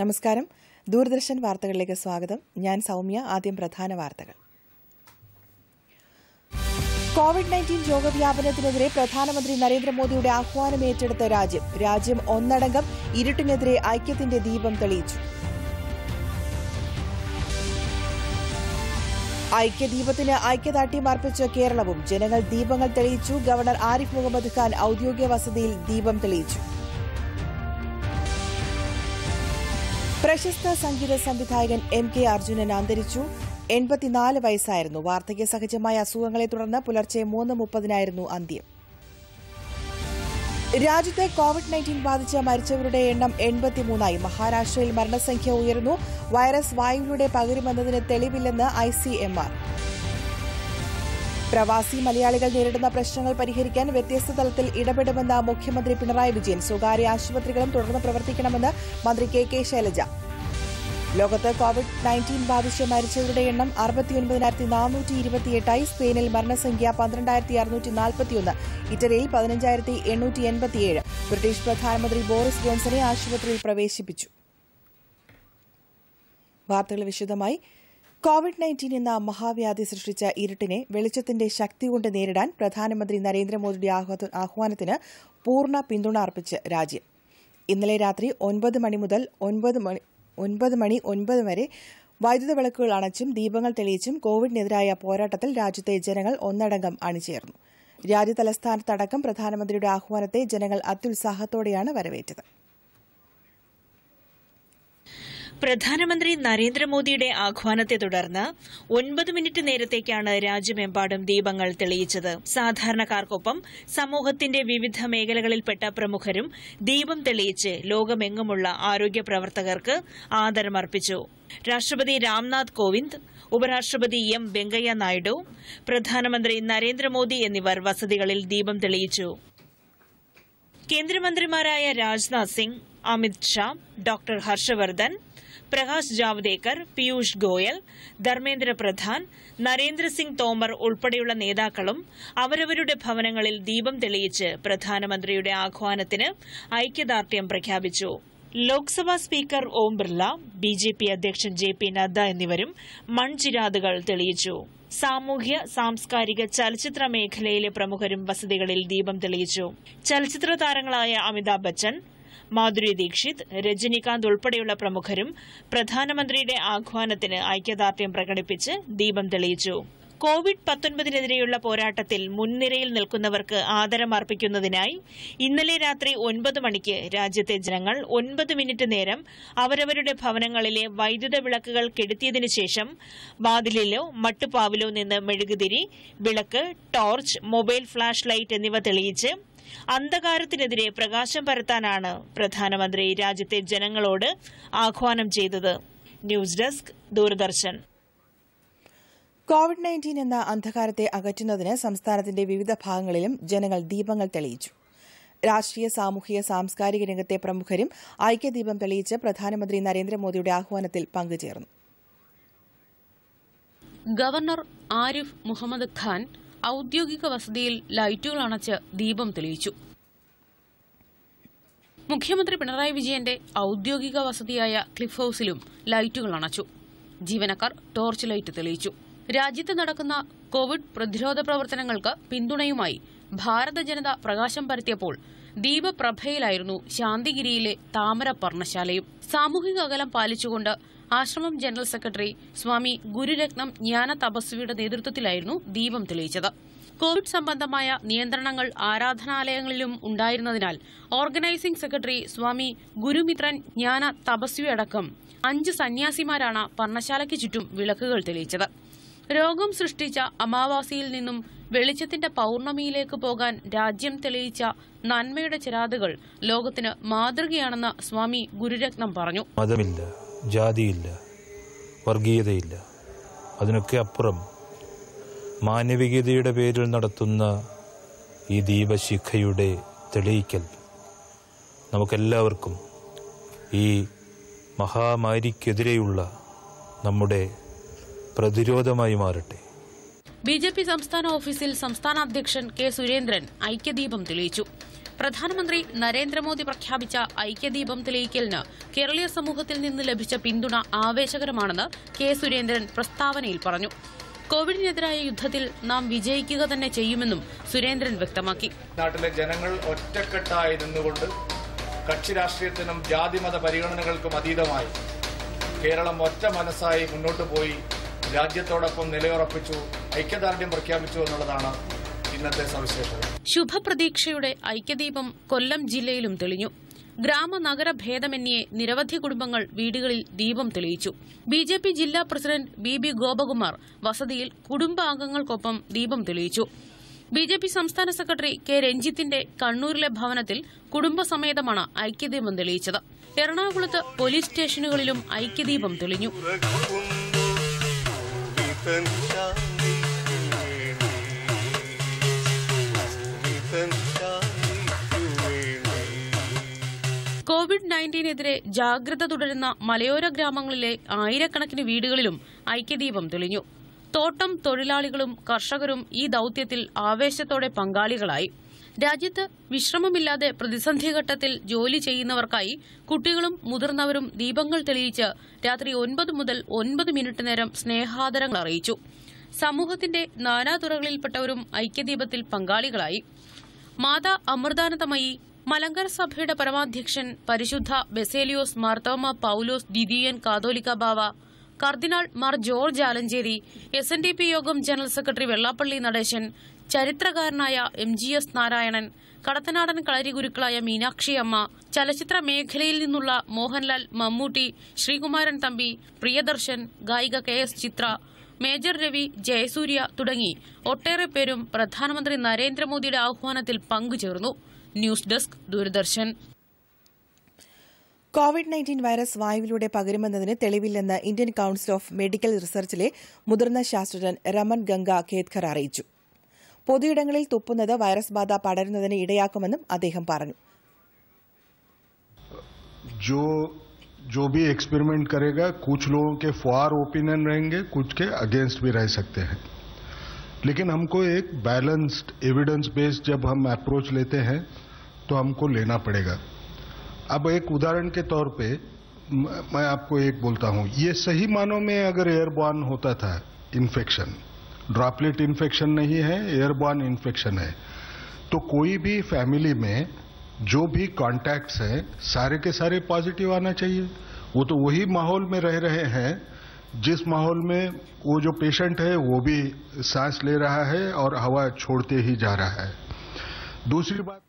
നമസ്കാരം ദൂരദർശൻ വാർത്തകളിലേക്ക് സ്വാഗതം ഞാൻ സൗമ്യ ആദ്യം പ്രധാന വാർത്തകൾ കോവിഡ് നയൻറ്റീൻ രോഗവ്യാപനത്തിനെതിരെ പ്രധാനമന്ത്രി നരേന്ദ്രമോദിയുടെ ആഹ്വാനം ഏറ്റെടുത്ത രാജ്യം രാജ്യം ഒന്നടങ്കം ഇരുട്ടിനെതിരെ ഐക്യത്തിന്റെ ദീപം തെളിയിച്ചു ഐക്യദീപത്തിന് ഐക്യദാർഢ്യം അർപ്പിച്ച കേരളവും ജനങ്ങൾ ദീപങ്ങൾ തെളിയിച്ചു ഗവർണർ ആരിഫ് മുഹമ്മദ് ഖാൻ ഔദ്യോഗിക വസതിയിൽ ദീപം തെളിയിച്ചു പ്രശസ്ത സംഗീത സംവിധായകൻ എം കെ അർജുനൻ അന്തരിച്ചു എൺപത്തിനാല് വയസ്സായിരുന്നു വാർദ്ധക്യ സഹജമായ അസുഖങ്ങളെ തുടർന്ന് പുലർച്ചെ മൂന്ന് മുപ്പതിനായിരുന്നു അന്ത്യം രാജ്യത്തെ കോവിഡ് നയൻറ്റീൻ ബാധിച്ച് മരിച്ചവരുടെ എണ്ണം എൺപത്തിമൂന്നായി മഹാരാഷ്ട്രയിൽ മരണസംഖ്യ ഉയരുന്നു വൈറസ് വായുവിലൂടെ പകരുമെന്നതിന് തെളിവില്ലെന്ന് ഐ പ്രവാസി മലയാളികൾ നേരിടുന്ന പ്രശ്നങ്ങൾ പരിഹരിക്കാൻ വ്യത്യസ്ത തലത്തിൽ ഇടപെടുമെന്ന് മുഖ്യമന്ത്രി പിണറായി വിജയൻ സ്വകാര്യ ആശുപത്രികളും തുടർന്ന് പ്രവർത്തിക്കണമെന്ന് മന്ത്രി കെ കെ ശൈലജ ലോകത്ത് കോവിഡ് നയൻറ്റീൻ ബാധിച്ച് മരിച്ചവരുടെ എണ്ണം അറുപത്തിയൊൻപതിനായിരത്തി നാനൂറ്റി ഇരുപത്തിയെട്ടായി സ്പെയിനിൽ മരണസംഖ്യ പന്ത്രണ്ടായിരത്തി അറുന്നൂറ്റി നാൽപ്പത്തിയൊന്ന് ഇറ്റലിയിൽ പതിനഞ്ചായിരത്തി എണ്ണൂറ്റി എൺപത്തിയേഴ് ബ്രിട്ടീഷ് പ്രധാനമന്ത്രി ബോറിസ് ജോൺസനെ ആശുപത്രിയിൽ പ്രവേശിപ്പിച്ചു വാർത്തകൾ വിശദമായി കോവിഡ് നയൻറ്റീൻ എന്ന മഹാവ്യാധി സൃഷ്ടിച്ച ഇരുട്ടിനെ വെളിച്ചത്തിന്റെ ശക്തി കൊണ്ട് നേരിടാൻ പ്രധാനമന്ത്രി നരേന്ദ്രമോദിയുടെ ആഹ്വാനത്തിന് പൂർണ്ണ പിന്തുണ അർപ്പിച്ച് രാജ്യം ഇന്നലെ രാത്രി ഒൻപത് മണി മുതൽ ഒൻപത് മണി ഒൻപത് മണി വരെ വൈദ്യുത വിളക്കുകൾ അണച്ചും ദീപങ്ങൾ തെളിയിച്ചും കോവിഡിനെതിരായ പോരാട്ടത്തിൽ രാജ്യത്തെ ജനങ്ങൾ ഒന്നടങ്കം അണിചേർന്നു രാജ്യതലസ്ഥാനത്തടക്കം പ്രധാനമന്ത്രിയുടെ ആഹ്വാനത്തെ ജനങ്ങൾ അത്യുത്സാഹത്തോടെയാണ് വരവേറ്റത് പ്രധാനമന്ത്രി നരേന്ദ്രമോദിയുടെ ആഹ്വാനത്തെ തുടർന്ന് ഒൻപത് മിനിറ്റ് നേരത്തേക്കാണ് രാജ്യമെമ്പാടും ദീപങ്ങൾ തെളിയിച്ചത് സാധാരണക്കാർക്കൊപ്പം സമൂഹത്തിന്റെ വിവിധ മേഖലകളിൽപ്പെട്ട പ്രമുഖരും ദീപം തെളിയിച്ച് ലോകമെങ്ങുമുള്ള ആരോഗ്യ പ്രവർത്തകർക്ക് ആദരമർപ്പിച്ചു രാഷ്ട്രപതി രാംനാഥ് കോവിന്ദ് ഉപരാഷ്ട്രപതി എം വെങ്കയ്യ നായിഡു പ്രധാനമന്ത്രി നരേന്ദ്രമോദി എന്നിവർ വസതികളിൽ ദീപം തെളിയിച്ചു കേന്ദ്രമന്ത്രിമാരായ രാജ്നാഥ് സിംഗ് അമിത് ഷാ ഡോക്ടർ ഹർഷവർദ്ധൻ പ്രകാശ് ജാവ്ദേക്കർ പീയൂഷ് ഗോയൽ ധർമ്മേന്ദ്ര പ്രധാൻ നരേന്ദ്രസിംഗ് തോമർ ഉൾപ്പെടെയുള്ള നേതാക്കളും അവരവരുടെ ഭവനങ്ങളിൽ ദീപം തെളിയിച്ച് പ്രധാനമന്ത്രിയുടെ ആഹ്വാനത്തിന് ഐക്യദാർഢ്യം പ്രഖ്യാപിച്ചു Lok Sabha speaker Om Birla B J P അധ്യക്ഷൻ ജെ പി നദ്ദ എന്നിവരും മൺചിരാതുകൾ തെളിയിച്ചു സാമൂഹ്യ സാംസ്കാരിക ചലച്ചിത്ര മേഖലയിലെ പ്രമുഖരും വസതികളിൽ ദീപം തെളിയിച്ചു ചലച്ചിത്ര താരങ്ങളായ അമിതാഭ് ബച്ചൻ മാധുരി ദീക്ഷിത് രജനികാന്ത് ഉൾപ്പെടെയുള്ള പ്രമുഖരും പ്രധാനമന്ത്രിയുടെ ആഹ്വാനത്തിന് ഐക്യദാർഢ്യം പ്രകടിപ്പിച്ച് ദീപം തെളിയിച്ചു കോവിഡ് പത്തൊൻപതിനെതിരെയുള്ള പോരാട്ടത്തിൽ മുൻനിരയിൽ നിൽക്കുന്നവർക്ക് ആദരമർപ്പിക്കുന്നതിനായി ഇന്നലെ രാത്രി ഒൻപത് മണിക്ക് രാജ്യത്തെ ജനങ്ങൾ ഒൻപത് മിനിറ്റ് നേരം അവരവരുടെ ഭവനങ്ങളിലെ വൈദ്യുത വിളക്കുകൾ കെടുത്തിയതിനു ശേഷം വാതിലിലോ മട്ടുപാവിലോ നിന്ന് മെഴുകുതിരി വിളക്ക് ടോർച്ച് മൊബൈൽ ഫ്ലാഷ് ലൈറ്റ് എന്നിവ തെളിയിച്ച് അന്ധകാരത്തിനെതിരെ പ്രകാശം പരത്താനാണ് പ്രധാനമന്ത്രി രാജ്യത്തെ ജനങ്ങളോട് ആഹ്വാനം ചെയ്തത് news desk Doordarshan covid nineteen എന്ന അന്ധകാരത്തെ അകറ്റുന്നതിന് സംസ്ഥാനത്തിന്റെ വിവിധ ഭാഗങ്ങളിലും ജനങ്ങൾ ദീപങ്ങൾ തെളിയിച്ചു രാഷ്ട്രീയ സാമൂഹിക സാംസ്കാരിക രംഗത്തെ പ്രമുഖരും ഐക്യദീപം തെളിയിച്ച് പ്രധാനമന്ത്രി നരേന്ദ്രമോദിയുടെ ആഹ്വാനത്തിൽ പങ്കുചേർന്നു ഗവർണർ ആരിഫ് മുഹമ്മദ് ഖാൻ ഔദ്യോഗിക വസതിയിൽ ലൈറ്റുകൾ അണച്ച് ദീപം തെളിയിച്ചു മുഖ്യമന്ത്രി പിണറായി വിജയന്റെ ഔദ്യോഗിക വസതിയായ ക്ലിഫ് ഹൌസിലും ലൈറ്റുകൾ അണച്ചു ജീവനക്കാർ ടോർച്ച് ലൈറ്റ് തെളിയിച്ചു രാജ്യത്ത് നടക്കുന്ന കോവിഡ് പ്രതിരോധ പ്രവർത്തനങ്ങൾക്ക് പിന്തുണയുമായി ഭാരത ജനത പ്രകാശം പരത്തിയപ്പോൾ ദീപപ്രഭയിലായിരുന്നു ശാന്തിഗിരിയിലെ താമര പർണശാലയും സാമൂഹിക അകലം പാലിച്ചുകൊണ്ട് ആശ്രമം ജനറൽ സെക്രട്ടറി സ്വാമി ഗുരുരത്നം ജ്ഞാന തപസ്വിയുടെ നേതൃത്വത്തിലായിരുന്നു ദീപം തെളിയിച്ചത് കോവിഡ് സംബന്ധമായ നിയന്ത്രണങ്ങൾ ആരാധനാലയങ്ങളിലും ഉണ്ടായിരുന്നതിനാൽ ഓർഗനൈസിംഗ് സെക്രട്ടറി സ്വാമി ഗുരുമിത്രൻ ജ്ഞാന തപസ്വിയടക്കം അഞ്ച് സന്യാസിമാരാണ് പർണശാലയ്ക്ക് ചുറ്റും വിളക്കുകൾ തെളിയിച്ചത് രോഗം സൃഷ്ടിച്ച അമാവാസിയിൽ നിന്നും വെളിച്ചത്തിന്റെ പൌർണമിയിലേക്ക് പോകാൻ രാജ്യം തെളിയിച്ച നന്മയുടെ ചിരാതുകൾ ലോകത്തിന് മാതൃകയാണെന്ന് സ്വാമി ഗുരുരത്നം പറഞ്ഞു ജാതിയില്ല വർഗീയതയില്ല അതിനൊക്കെ അപ്പുറം മാനവികതയുടെ പേരിൽ നടത്തുന്ന ഈ ദീപശിഖയുടെ തെളിയിക്കൽ നമുക്കെല്ലാവർക്കും ഈ മഹാമാരിക്കെതിരെയുള്ള നമ്മുടെ പ്രതിരോധമായി മാറട്ടെ ബി ജെ പി സംസ്ഥാന ഓഫീസിൽ സംസ്ഥാന അധ്യക്ഷൻ കെ സുരേന്ദ്രൻ ഐക്യദീപം തെളിയിച്ചു പ്രധാനമന്ത്രി നരേന്ദ്രമോദി പ്രഖ്യാപിച്ച ഐക്യദീപം തെളിയിക്കലിന് കേരളീയ സമൂഹത്തിൽ നിന്ന് ലഭിച്ച പിന്തുണ ആവേശകരമാണെന്ന് കെ സുരേന്ദ്രൻ പ്രസ്താവനയിൽ പറഞ്ഞു കോവിഡിനെതിരായ യുദ്ധത്തിൽ നാം വിജയിക്കുക തന്നെ ചെയ്യുമെന്നും സുരേന്ദ്രൻ വ്യക്തമാക്കി നാട്ടിലെ ജനങ്ങൾ ഒറ്റക്കെട്ടായിരുന്നുകൊണ്ട് കക്ഷി രാഷ്ട്രീയത്തിനും ജാതിമത പരിഗണനകൾക്കും അതീതമായി കേരളം ഒറ്റ മനസ്സായി മുന്നോട്ട് പോയി രാജ്യത്തോടൊപ്പം നിലയുറപ്പിച്ചു ഐക്യദാർഢ്യം പ്രഖ്യാപിച്ചു എന്നുള്ളതാണ് ഇന്നത്തെ സവിശേഷത ശുഭപ്രതീക്ഷയുടെ ഐക്യദീപം കൊല്ലം ജില്ലയിലും തെളിഞ്ഞു ഗ്രാമ നഗര ഭേദമന്യേ നിരവധി കുടുംബങ്ങൾ വീടുകളിൽ ദീപം തെളിയിച്ചു ബി ജെ പി ജില്ലാ പ്രസിഡന്റ് ബി ബി ഗോപകുമാർ വസതിയിൽ കുടുംബാംഗങ്ങൾക്കൊപ്പം ദീപം തെളിയിച്ചു ബി ജെ പി സംസ്ഥാന സെക്രട്ടറി കെ രഞ്ജിത്തിന്റെ കണ്ണൂരിലെ ഭവനത്തിൽ കുടുംബസമേതമാണ് ഐക്യദീപം തെളിയിച്ചത് എറണാകുളത്ത് പോലീസ് സ്റ്റേഷനുകളിലും ഐക്യദീപം തെളിഞ്ഞു കോവിഡ് നയൻറ്റീനെതിരെ ജാഗ്രത തുടരുന്ന മലയോര ഗ്രാമങ്ങളിലെ ആയിരക്കണക്കിന് വീടുകളിലും ഐക്യദീപം തെളിഞ്ഞു തോട്ടം തൊഴിലാളികളും കർഷകരും ഈ ദൌത്യത്തിൽ ആവേശത്തോടെ പങ്കാളികളായി രാജ്യത്ത് വിശ്രമമില്ലാതെ പ്രതിസന്ധി ഘട്ടത്തിൽ ജോലി ചെയ്യുന്നവർക്കായി കുട്ടികളും മുതിർന്നവരും ദീപങ്ങൾ തെളിയിച്ച് രാത്രി ഒൻപത് മുതൽ ഒൻപത് മിനിറ്റ് നേരം സ്നേഹാദരങ്ങൾ അറിയിച്ചു സമൂഹത്തിന്റെ നാനാതുറകളിൽപ്പെട്ടവരും ഐക്യദീപത്തിൽ പങ്കാളികളായി മാതാ അമൃതാനന്ദമയി മലങ്കര സഭയുടെ പരമാധ്യക്ഷൻ പരിശുദ്ധ ബെസേലിയോസ് മാർത്തോമ പൌലോസ് ദ്വിതീയൻ catholicos Bava cardinal Mar George Alencherry S N D P യോഗം ജനറൽ സെക്രട്ടറി വെള്ളാപ്പള്ളി നടേശൻ ചരിത്രകാരനായ M G S Narayanan Kadathanadan കളരി ഗുരുക്കളായ അമ്മ ചലച്ചിത്ര മേഖലയിൽ നിന്നുള്ള മോഹൻലാൽ മമ്മൂട്ടി ശ്രീകുമാരൻ തമ്പി പ്രിയദർശൻ ഗായിക K S Chithra major Ravi Jayasurya തുടങ്ങി ഒട്ടേറെ പേരും പ്രധാനമന്ത്രി നരേന്ദ്രമോദിയുടെ ആഹ്വാനത്തിൽ പങ്കുചേർന്നു news desk Doordarshan covid nineteen virus വായുവിലൂടെ പകരുമെന്നതിന് തെളിവില്ലെന്ന് ഇന്ത്യൻ കൌൺസിൽ ഓഫ് മെഡിക്കൽ റിസർച്ചിലെ മുതിർന്ന ശാസ്ത്രജ്ഞൻ രമൻ ഗംഗ ഖേദ്ഖർ അറിയിച്ചു പൊതുയിടങ്ങളിൽ തുപ്പുന്നത് വൈറസ് ബാധ പടരുന്നതിന് ഇടയാക്കുമെന്നും അദ്ദേഹം പറഞ്ഞു जो भी एक्सपेरिमेंट करेगा कुछ लोगों के फॉर ओपिनियन रहेंगे कुछ के अगेंस्ट भी रह सकते हैं लेकिन हमको एक बैलेंस्ड एविडेंस बेस्ड जब हम अप्रोच लेते हैं तो हमको लेना पड़ेगा अब एक उदाहरण के तौर पे मैं आपको एक बोलता हूँ ये सही मानों में अगर एयरबॉर्न होता था इन्फेक्शन ड्रॉपलेट इन्फेक्शन नहीं है एयरबॉर्न इन्फेक्शन है तो कोई भी फैमिली में जो भी कॉन्टैक्ट्स हैं सारे के सारे पॉजिटिव आना चाहिए वो तो वही माहौल में रह रहे हैं जिस माहौल में वो जो पेशेंट है वो भी सांस ले रहा है और हवा छोड़ते ही जा रहा है दूसरी बात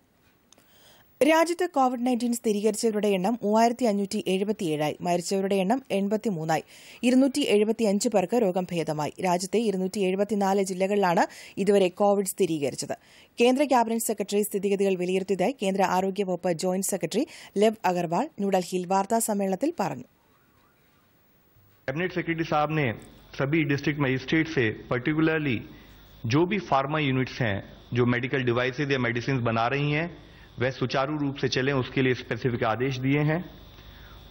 രാജ്യത്ത് കോവിഡ് നയൻറ്റീൻ സ്ഥിരീകരിച്ചവരുടെ എണ്ണം മൂവായിരത്തി അഞ്ഞൂറ്റി എഴുപത്തിയേഴായി മരിച്ചവരുടെ എണ്ണം എൺപത്തിമൂന്നായി ഇരുന്നൂറ്റി എഴുപത്തിയഞ്ച് പേർക്ക് രോഗം ഭേദമായി രാജ്യത്തെ ഇരുന്നൂറ്റി എഴുപത്തിനാല് ജില്ലകളിലാണ് ഇതുവരെ കോവിഡ് സ്ഥിരീകരിച്ചത് കേന്ദ്ര ക്യാബിനറ്റ് സെക്രട്ടറി സ്ഥിതിഗതികൾ വിലയിരുത്തിയതായി കേന്ദ്ര ആരോഗ്യവകുപ്പ് ജോയിന്റ് സെക്രട്ടറി ലവ് അഗർവാൾ ന്യൂഡൽഹിയിൽ വാർത്താ സമ്മേളനത്തിൽ പറഞ്ഞു कैबिनेट सेक्रेटरी साहब ने सभी डिस्ट्रिक्ट मजिस्ट्रेट से पर्टिकुलरली जो भी फार्मा यूनिट्स हैं जो मेडिकल डिवाइसेज या मेडिसिन बना रही वह सुचारू रूप से चलें उसके लिए स्पेसिफिक आदेश दिए हैं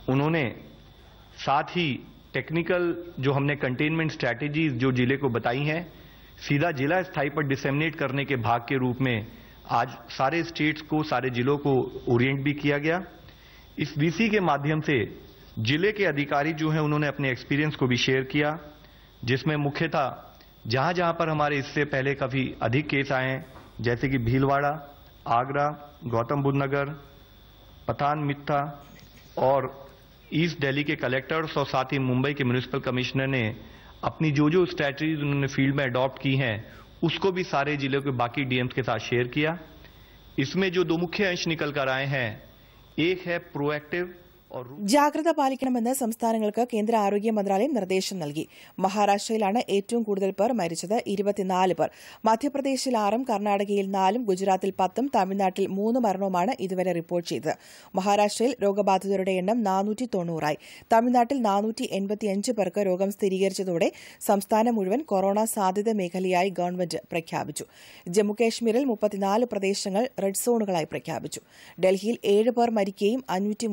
उन्होंने साथ ही टेक्निकल जो हमने कंटेनमेंट स्ट्रैटेजीज जो जिले को बताई हैं सीधा जिला स्थाई पर डिसेमिनेट करने के भाग के रूप में आज सारे स्टेट्स को सारे जिलों को ओरिएंट भी किया गया इस वीसी के माध्यम से जिले के अधिकारी जो हैं उन्होंने अपने एक्सपीरियंस को भी शेयर किया जिसमें मुख्यतः जहां जहां पर हमारे इससे पहले काफी अधिक केस आए हैं जैसे कि भीलवाड़ा आगरा गौतम बुद्ध नगर पठान मिथा और ईस्ट दिल्ली के कलेक्टर्स और साथ ही मुंबई के म्यूनिसिपल कमिश्नर ने अपनी जो जो स्ट्रैटेजीज उन्होंने फील्ड में अडॉप्ट की हैं उसको भी सारे जिलों के बाकी डीएम्स के साथ शेयर किया इसमें जो दो मुख्य अंश निकल कर आए हैं एक है प्रोएक्टिव ജാഗ്രത പാലിക്കണമെന്ന് സംസ്ഥാനങ്ങൾക്ക് കേന്ദ്ര ആരോഗ്യ മന്ത്രാലയം നിർദ്ദേശം നൽകി മഹാരാഷ്ട്രയിലാണ് ഏറ്റവും കൂടുതൽ പേർ മരിച്ചത് ഇരുപത്തിനാല് പേർ മധ്യപ്രദേശിൽ ആറും കർണാടകയിൽ നാലും ഗുജറാത്തിൽ പത്തും തമിഴ്നാട്ടിൽ മൂന്ന് മരണവുമാണ് ഇതുവരെ റിപ്പോർട്ട് ചെയ്തത് മഹാരാഷ്ട്രയിൽ രോഗബാധിതരുടെ എണ്ണം നാനൂറ്റി തൊണ്ണൂറായി തമിഴ്നാട്ടിൽ നാനൂറ്റി എൺപത്തിയഞ്ച് പേർക്ക് രോഗം സ്ഥിരീകരിച്ചതോടെ സംസ്ഥാനം മുഴുവൻ കൊറോണ സാധ്യത മേഖലയായി ഗവൺമെന്റ് പ്രഖ്യാപിച്ചു ജമ്മുകാശ്മീരിൽ മുപ്പത്തിനാല് പ്രദേശങ്ങൾ റെഡ് സോണുകളായി പ്രഖ്യാപിച്ചു ഡൽഹിയിൽ ഏഴ് പേർ മരിക്കുകയും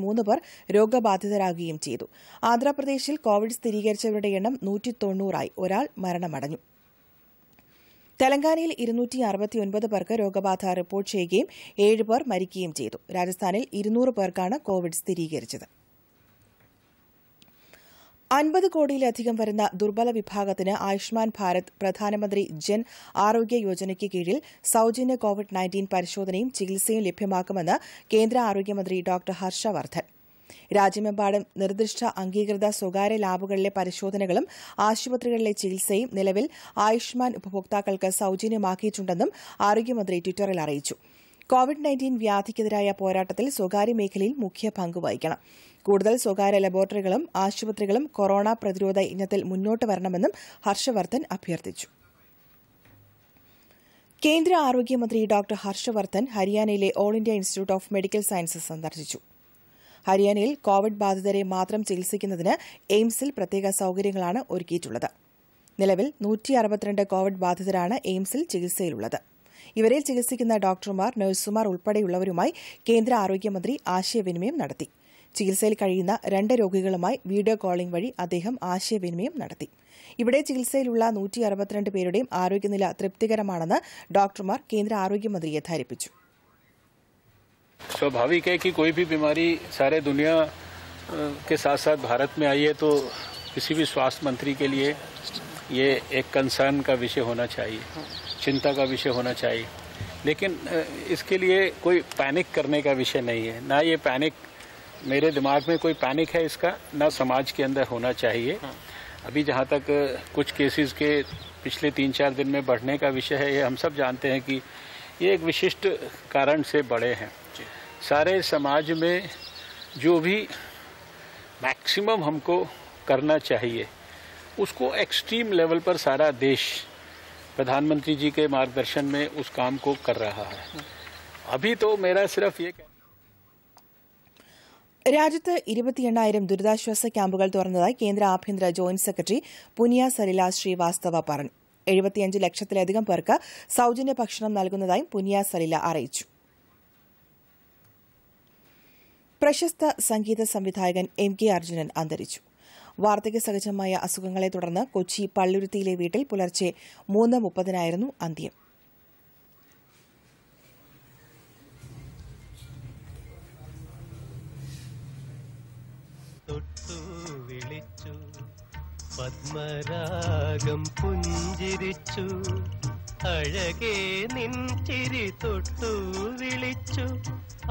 മൂന്ന് പേർ രോഗബാധിതരാകുകയും ചെയ്തു ആന്ധ്രാപ്രദേശിൽ കോവിഡ് സ്ഥിരീകരിച്ചവരുടെ എണ്ണം നൂറ്റി തൊണ്ണൂറായി ഒരാൾ മരണമടഞ്ഞു തെലങ്കാനയിൽ ഇരുന്നൂറ്റി അറുപത്തിയൊൻപത് പേർക്ക് രോഗബാധ റിപ്പോർട്ട് ചെയ്യുകയും ഏഴ് പേർ മരിക്കുകയും ചെയ്തു രാജസ്ഥാനിൽ ഇരുന്നൂറ് പേർക്കാണ് കോവിഡ് സ്ഥിരീകരിച്ചത് അൻപത് കോടിയിലധികം വരുന്ന ദുർബല വിഭാഗത്തിന് ആയുഷ്മാൻ ഭാരത് പ്രധാനമന്ത്രി ജൻ ആരോഗ്യ യോജനയ്ക്ക് കീഴിൽ സൌജന്യ കോവിഡ് നയൻറ്റീൻ പരിശോധനയും ചികിത്സയും ലഭ്യമാക്കുമെന്ന് കേന്ദ്ര ആരോഗ്യമന്ത്രി ഡോക്ടർ ഹർഷവർദ്ധൻ രാജ്യമെമ്പാടും നിർദ്ദിഷ്ട അംഗീകൃത സ്വകാര്യ ലാബുകളിലെ പരിശോധനകളും ആശുപത്രികളിലെ ചികിത്സയും നിലവിൽ ആയുഷ്മാൻ ഉപഭോക്താക്കൾക്ക് സൌജന്യമാക്കിയിട്ടുണ്ടെന്നും ആരോഗ്യമന്ത്രി ട്വിറ്ററിൽ അറിയിച്ചു കോവിഡ് നയൻറ്റീൻ വ്യാധിക്കെതിരായ പോരാട്ടത്തിൽ സ്വകാര്യ മേഖലയിൽ മുഖ്യ പങ്ക് വഹിക്കണം കൂടുതൽ സ്വകാര്യ ലബോറട്ടറികളും ആശുപത്രികളും കൊറോണ പ്രതിരോധ ഇനത്തിൽ മുന്നോട്ട് വരണമെന്നും ഹർഷവർദ്ധൻ അഭ്യർത്ഥിച്ചു കേന്ദ്ര ആരോഗ്യമന്ത്രി ഡോക്ടർ ഹർഷവർദ്ധൻ ഹരിയാനയിലെ all India institute of medical sciences സന്ദർശിച്ചു ഹരിയാനയിൽ കോവിഡ് ബാധിതരെ മാത്രം ചികിത്സിക്കുന്നതിന് എയിംസിൽ പ്രത്യേക സൌകര്യങ്ങളാണ് ഒരുക്കിയിട്ടുള്ളത് നിലവിൽ നൂറ്റി അറുപത്തിരണ്ട് കോവിഡ് ബാധിതരാണ് എയിംസിൽ ചികിത്സയിലുള്ളത് ഇവരെ ചികിത്സിക്കുന്ന ഡോക്ടർമാർ നഴ്സുമാർ ഉൾപ്പെടെയുള്ളവരുമായി കേന്ദ്ര ആരോഗ്യമന്ത്രി ആശയവിനിമയം നടത്തി ചികിത്സയിൽ കഴിയുന്ന രണ്ട് രോഗികളുമായി വീഡിയോ കോളിംഗ് വഴി അദ്ദേഹം ആശയവിനിമയം നടത്തി ഇവിടെ ചികിത്സയിലുള്ള നൂറ്റി അറുപത്തിരണ്ട് പേരുടെയും ആരോഗ്യനില തൃപ്തികരമാണെന്ന് ഡോക്ടർമാർ കേന്ദ്ര ആരോഗ്യമന്ത്രിയെ ധരിപ്പിച്ചു स्वाभाविक है कि कोई भी बीमारी सारे दुनिया के साथ साथ भारत में आई है तो किसी भी स्वास्थ्य मंत्री के लिए ये एक कंसर्न का विषय होना चाहिए चिंता का विषय होना चाहिए लेकिन इसके लिए कोई पैनिक करने का विषय नहीं है ना ये पैनिक मेरे दिमाग में कोई पैनिक है इसका ना समाज के अंदर होना चाहिए हाँ। अभी जहाँ तक कुछ केसेस के पिछले तीन चार दिन में बढ़ने का विषय है ये हम सब जानते हैं कि ये एक विशिष्ट कारण से बड़े हैं सारे समाज में जो भी मैक्सिमम हमको करना चाहिए उसको एक्सट्रीम लेवल पर सारा देश प्रधानमंत्री जी के मार्गदर्शन में उस काम को कर रहा है अभी तो मेरा सिर्फ ये राज्य दुरीश्वास क्या ക്യാമ്പുകൾ തുറന്നതായി കേന്ദ്ര ആഭ്യന്തര ജോയിന്റ് സെക്രട്ടറി പുനിയ സരില എഴുപത്തിയഞ്ച് ലക്ഷത്തിലധികം പേർക്ക് സൌജന്യ ഭക്ഷണം നൽകുന്നതായും പുനിയ സലില അറിയിച്ചു പ്രശസ്ത സംഗീത സംവിധായകൻ എം കെ അർജുനൻ അന്തരിച്ചു വാർദ്ധക്യ സഹജമായ അസുഖങ്ങളെ തുടർന്ന് കൊച്ചി പള്ളുരുത്തിയിലെ വീട്ടിൽ പുലർച്ചെ മൂന്ന് മുപ്പതിനായിരുന്നു അന്ത്യം പത്മരാഗം പുഞ്ചിരിച്ചു അഴകേ നിൻ ചിരി തൊട്ടു വിളിച്ചു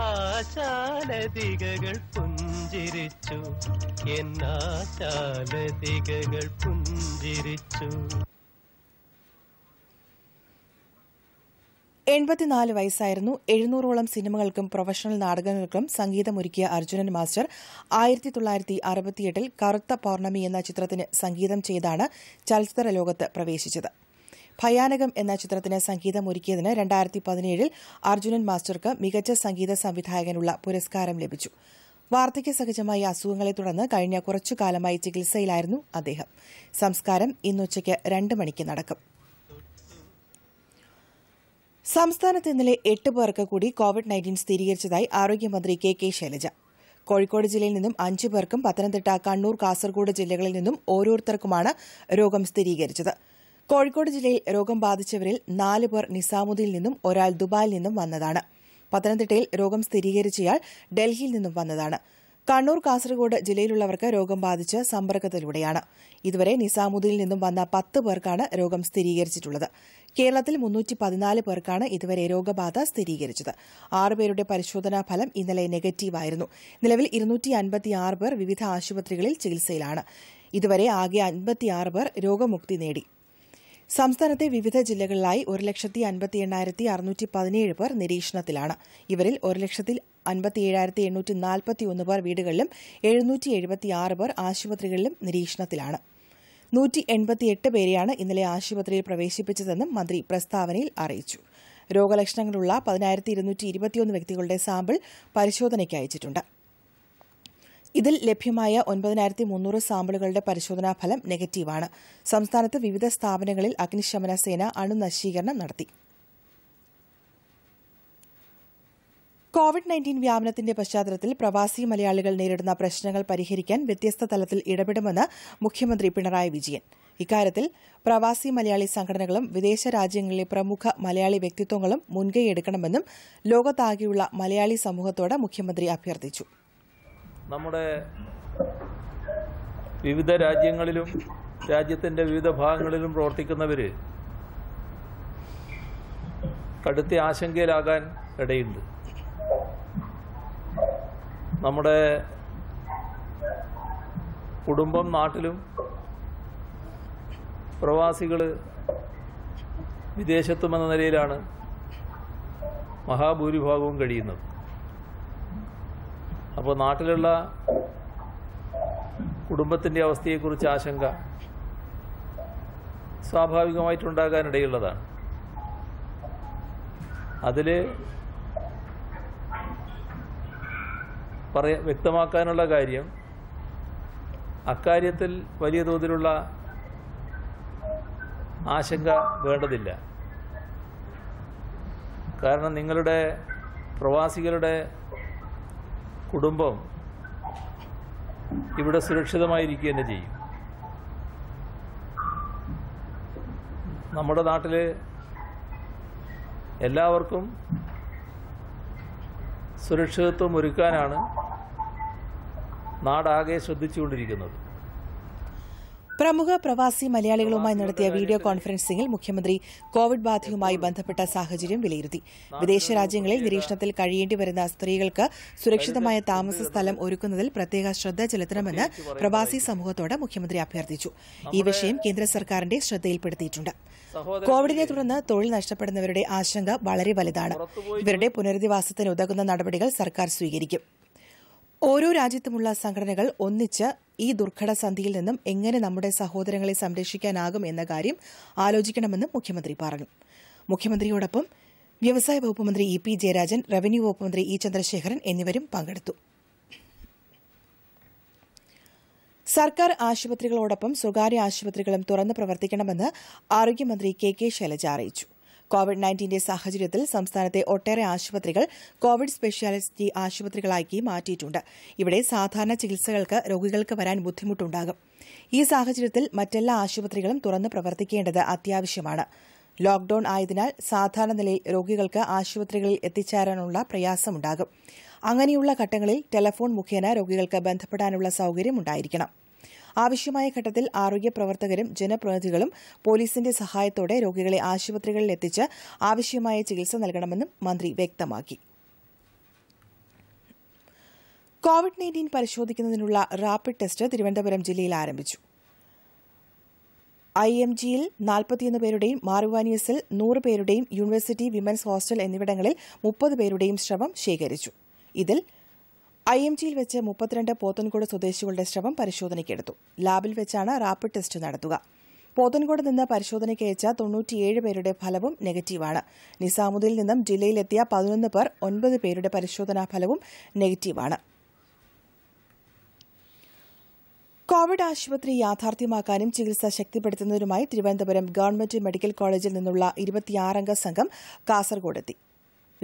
ആശാലതികകൾ പുഞ്ചിരിച്ചു എന്നാശാലതികകൾ പുഞ്ചിരിച്ചു എൺപത്തിനാല് വയസ്സായിരുന്നു എഴുന്നൂറോളം സിനിമകൾക്കും പ്രൊഫഷണൽ നാടകങ്ങൾക്കും സംഗീതമൊരുക്കിയ അർജുനൻ മാസ്റ്റർ ആയിരത്തി തൊള്ളായിരത്തി അറുപത്തിയെട്ടിൽ കറുത്ത പൗർണമി എന്ന ചിത്രത്തിന് സംഗീതം ചെയ്താണ് ചലച്ചിത്ര ലോകത്ത് പ്രവേശിച്ചത് ഭയാനകം എന്ന ചിത്രത്തിന് സംഗീതമൊരുക്കിയതിന് രണ്ടായിരത്തി പതിനേഴിൽ അർജുനൻ മാസ്റ്റർക്ക് മികച്ച സംഗീത സംവിധായകനുള്ള പുരസ്കാരം ലഭിച്ചു വാർദ്ധക്യ സഹജമായ അസുഖങ്ങളെ തുടർന്ന് കഴിഞ്ഞ കുറച്ചു കാലമായി ചികിത്സയിലായിരുന്നു അദ്ദേഹം സംസ്കാരം ഇന്നുച്ചയ്ക്ക് രണ്ട് മണിക്ക് നടക്കും സംസ്ഥാനത്ത് ഇന്നലെ എട്ട് പേർക്ക് കൂടി കോവിഡ് നയൻറ്റീൻ സ്ഥിരീകരിച്ചതായി ആരോഗ്യമന്ത്രി കെ കെ ശൈലജ കോഴിക്കോട് ജില്ലയിൽ നിന്നും അഞ്ചു പേർക്കും പത്തനംതിട്ട കണ്ണൂർ കാസർഗോഡ് ജില്ലകളിൽ നിന്നും ഓരോരുത്തർക്കുമാണ് രോഗം സ്ഥിരീകരിച്ചത് കോഴിക്കോട് ജില്ലയിൽ രോഗം ബാധിച്ചവരിൽ നാല് പേർ നിസാമുദ്ദീനിൽ നിന്നും ഒരാൾ ദുബായിൽ നിന്നും വന്നതാണ് പത്തനംതിട്ടയിൽ രോഗം സ്ഥിരീകരിച്ചയാൾ ഡൽഹിയിൽ നിന്നും വന്നതാണ് കണ്ണൂർ കാസർഗോഡ് ജില്ലയിലുള്ളവർക്ക് രോഗം ബാധിച്ച് സമ്പർക്കത്തിലൂടെയാണ് ഇതുവരെ നിസാമുദ്ദീനിൽ നിന്നും വന്ന പത്ത് പേർക്കാണ് രോഗം സ്ഥിരീകരിച്ചിട്ടുള്ളത് കേരളത്തിൽ മുന്നൂറ്റി പതിനാല് പേർക്കാണ് ഇതുവരെ രോഗബാധ സ്ഥിരീകരിച്ചത് ആറുപേരുടെ പരിശോധനാ ഫലം ഇന്നലെ നെഗറ്റീവായിരുന്നു നിലവിൽ ഇരുന്നൂറ്റി പേർ വിവിധ ആശുപത്രികളിൽ ചികിത്സയിലാണ് ഇതുവരെ ആകെ അൻപത്തിയാറ് പേർ രോഗമുക്തി നേടി സംസ്ഥാനത്തെ വിവിധ ജില്ലകളിലായി ഒരു ലക്ഷത്തി അൻപത്തി എണ്ണായിരത്തി അറുന്നൂറ്റി പതിനേഴ് പേർ നിരീക്ഷണത്തിലാണ് ഇവരിൽ ഒരു ലക്ഷത്തി അൻപത്തി ഏഴായിരത്തി എണ്ണൂറ്റി നാൽപ്പത്തി ഒന്ന് പേർ വീടുകളിലും എഴുന്നൂറ്റി എഴുപത്തി ആറ് പേർ ആശുപത്രികളിലും നിരീക്ഷണത്തിലാണ് നൂറ്റി എൺപത്തിയെട്ട് പേരെയാണ് ഇന്നലെ ആശുപത്രിയിൽ പ്രവേശിപ്പിച്ചതെന്നും മന്ത്രി പ്രസ്താവനയിൽ അറിയിച്ചു രോഗലക്ഷണങ്ങളുള്ള പതിനായിരത്തി ഇരുന്നൂറ്റി ഇരുപത്തിയൊന്ന് വ്യക്തികളുടെ സാമ്പിൾ പരിശോധനയ്ക്ക് അയച്ചിട്ടുണ്ട് ഇതിൽ ലഭ്യമായ ഒൻപതിനായിരത്തി മുന്നൂറ് സാമ്പിളുകളുടെ പരിശോധനാ ഫലം നെഗറ്റീവാണ് സംസ്ഥാനത്ത് വിവിധ സ്ഥാപനങ്ങളിൽ അഗ്നിശമന സേന അണുനശീകരണം നടത്തി കോവിഡ് നയൻറ്റീൻ വ്യാപനത്തിന്റെ പശ്ചാത്തലത്തിൽ പ്രവാസി മലയാളികൾ നേരിടുന്ന പ്രശ്നങ്ങൾ പരിഹരിക്കാൻ വ്യത്യസ്ത തലത്തിൽ ഇടപെടുമെന്ന് മുഖ്യമന്ത്രി പിണറായി വിജയൻ ഇക്കാര്യത്തിൽ പ്രവാസി മലയാളി സംഘടനകളും വിദേശ രാജ്യങ്ങളിലെ പ്രമുഖ മലയാളി വ്യക്തിത്വങ്ങളും മുൻകൈയെടുക്കണമെന്നും ലോകത്താകെയുള്ള മലയാളി സമൂഹത്തോട് മുഖ്യമന്ത്രി അഭ്യർത്ഥിച്ചു നമ്മുടെ വിവിധ രാജ്യങ്ങളിലും രാജ്യത്തിൻ്റെ വിവിധ ഭാഗങ്ങളിലും പ്രവർത്തിക്കുന്നവർ കടുത്ത ആശങ്കയിലാകാൻ ഇടയുണ്ട് നമ്മുടെ കുടുംബം നാട്ടിലും പ്രവാസികൾ വിദേശത്തുമെന്ന നിലയിലാണ് മഹാഭൂരിഭാഗവും കഴിയുന്നത് അപ്പോൾ നാട്ടിലുള്ള കുടുംബത്തിൻ്റെ അവസ്ഥയെക്കുറിച്ച് ആശങ്ക സ്വാഭാവികമായിട്ടുണ്ടാകാനിടയുള്ളതാണ് അതിൽ പറയ വ്യക്തമാക്കാനുള്ള കാര്യം അക്കാര്യത്തിൽ വലിയ തോതിലുള്ള ആശങ്ക വേണ്ടതില്ല കാരണം നിങ്ങളുടെ പ്രവാസികളുടെ കുടുംബം ഇവിടെ സുരക്ഷിതമായിരിക്കുക തന്നെ ചെയ്യും നമ്മുടെ നാട്ടിൽ എല്ലാവർക്കും സുരക്ഷിതത്വം ഒരുക്കാനാണ് നാടാകെ ശ്രദ്ധിച്ചുകൊണ്ടിരിക്കുന്നത് പ്രമുഖ പ്രവാസി മലയാളികളുമായി നടത്തിയ വീഡിയോ കോൺഫറൻസിംഗിൽ മുഖ്യമന്ത്രി കോവിഡ് ബാധയുമായി ബന്ധപ്പെട്ട സാഹചര്യം വിലയിരുത്തി വിദേശ രാജ്യങ്ങളിൽ നിരീക്ഷണത്തിൽ കഴിയേണ്ടി വരുന്ന സ്ത്രീകൾക്ക് സുരക്ഷിതമായ താമസ സ്ഥലം ഒരുക്കുന്നതിൽ പ്രത്യേക ശ്രദ്ധ ചെലുത്തണമെന്ന് പ്രവാസി സമൂഹത്തോട് മുഖ്യമന്ത്രി അഭ്യർത്ഥിച്ചു ഈ വിഷയം കേന്ദ്ര സർക്കാരിന്റെ ശ്രദ്ധയിൽപ്പെടുത്തിയിട്ടുണ്ട് കോവിഡിനെ തുടർന്ന് തൊഴിൽ നഷ്ടപ്പെടുന്നവരുടെ ആശങ്ക വളരെ വലുതാണ് ഇവരുടെ പുനരധിവാസത്തിന് ഉതകുന്ന നടപടികൾ സർക്കാർ സ്വീകരിക്കും ഓരോ രാജ്യത്തുമുള്ള സംഘടനകൾ ഒന്നിച്ച് ഈ ദുർഘട സന്ധിയിൽ നിന്നും എങ്ങനെ നമ്മുടെ സഹോദരങ്ങളെ സംരക്ഷിക്കാനാകും എന്ന കാര്യം ആലോചിക്കണമെന്നും മുഖ്യമന്ത്രി പറഞ്ഞു മുഖ്യമന്ത്രിയോടൊപ്പം വ്യവസായ വകുപ്പ് മന്ത്രി ഇ പി ജയരാജൻ റവന്യൂ വകുപ്പ് മന്ത്രി ഇ ചന്ദ്രശേഖരൻ എന്നിവരും പങ്കെടുത്തു സർക്കാർ ആശുപത്രികളോടൊപ്പം സ്വകാര്യ ആശുപത്രികളും തുറന്നു പ്രവർത്തിക്കണമെന്ന് ആരോഗ്യമന്ത്രി കെ കെ ശൈലജ അറിയിച്ചു കോവിഡ് നയൻറ്റീന്റെ സാഹചര്യത്തിൽ സംസ്ഥാനത്തെ ഒട്ടേറെ ആശുപത്രികൾ കോവിഡ് സ്പെഷ്യാലിറ്റി ആശുപത്രികളാക്കി മാറ്റിയിട്ടുണ്ട് ഇവിടെ സാധാരണ ചികിത്സകൾക്ക് രോഗികൾക്ക് വരാൻ ബുദ്ധിമുട്ടുണ്ടാകും ഈ സാഹചര്യത്തിൽ മറ്റെല്ലാ ആശുപത്രികളും തുറന്നു പ്രവർത്തിക്കേണ്ടത് അത്യാവശ്യമാണ് ലോക്ഡൌൺ ആയതിനാൽ സാധാരണ നിലയിൽ രോഗികൾക്ക് ആശുപത്രികളിൽ എത്തിച്ചേരാനുള്ള പ്രയാസമുണ്ടാകും അങ്ങനെയുള്ള ഘട്ടങ്ങളിൽ ടെലഫോൺ മുഖേന രോഗികൾക്ക് ബന്ധപ്പെടാനുള്ള സൗകര്യമുണ്ടായിരിക്കണം ആവശ്യമായ ഘട്ടത്തിൽ ആരോഗ്യ പ്രവർത്തകരും ജനപ്രതിനിധികളും പോലീസിന്റെ സഹായത്തോടെ രോഗികളെ ആശുപത്രികളിൽ എത്തിച്ച് ആവശ്യമായ ചികിത്സ നൽകണമെന്നും മന്ത്രി വ്യക്തമാക്കി കോവിഡ് നയൻറ്റീൻ പരിശോധിക്കുന്നതിനുള്ള റാപ്പിഡ് ടെസ്റ്റ് തിരുവനന്തപുരം ജില്ലയിൽ ആരംഭിച്ചു ഐ എം ജിയിൽ നാൽപ്പത്തിയൊന്ന് പേരുടെയും മാറുവാനിയസിൽ നൂറ് പേരുടെയും യൂണിവേഴ്സിറ്റി വിമൻസ് ഹോസ്റ്റൽ എന്നിവിടങ്ങളിൽ മുപ്പത് പേരുടെയും ശ്രമം ശേഖരിച്ചു ഇതിൽ ഐ എം ജിയിൽ വെച്ച് മുപ്പത്തിരണ്ട് പോത്തൻകോട് സ്വദേശികളുടെ ശ്രമം പരിശോധനയ്ക്കെടുത്തു ലാബിൽ വെച്ചാണ് റാപ്പിഡ് ടെസ്റ്റ് നടത്തുക പോത്തൻകോട് നിന്ന് പരിശോധനയ്ക്ക് അയച്ച തൊണ്ണൂറ്റിയേഴ് പേരുടെ ഫലവും നെഗറ്റീവാണ് നിസാമുദിൽ നിന്നും ജില്ലയിലെത്തിയ പതിനൊന്ന് പേർ ഒൻപത് പേരുടെ പരിശോധനാ ഫലവും നെഗറ്റീവാണ് കോവിഡ് ആശുപത്രി യാഥാർത്ഥ്യമാക്കാനും ചികിത്സ ശക്തിപ്പെടുത്തുന്നതിനുമായി തിരുവനന്തപുരം ഗവൺമെന്റ് മെഡിക്കൽ കോളേജിൽ നിന്നുള്ള ഇരുപത്തിയാറംഗ സംഘം കാസർഗോഡെത്തി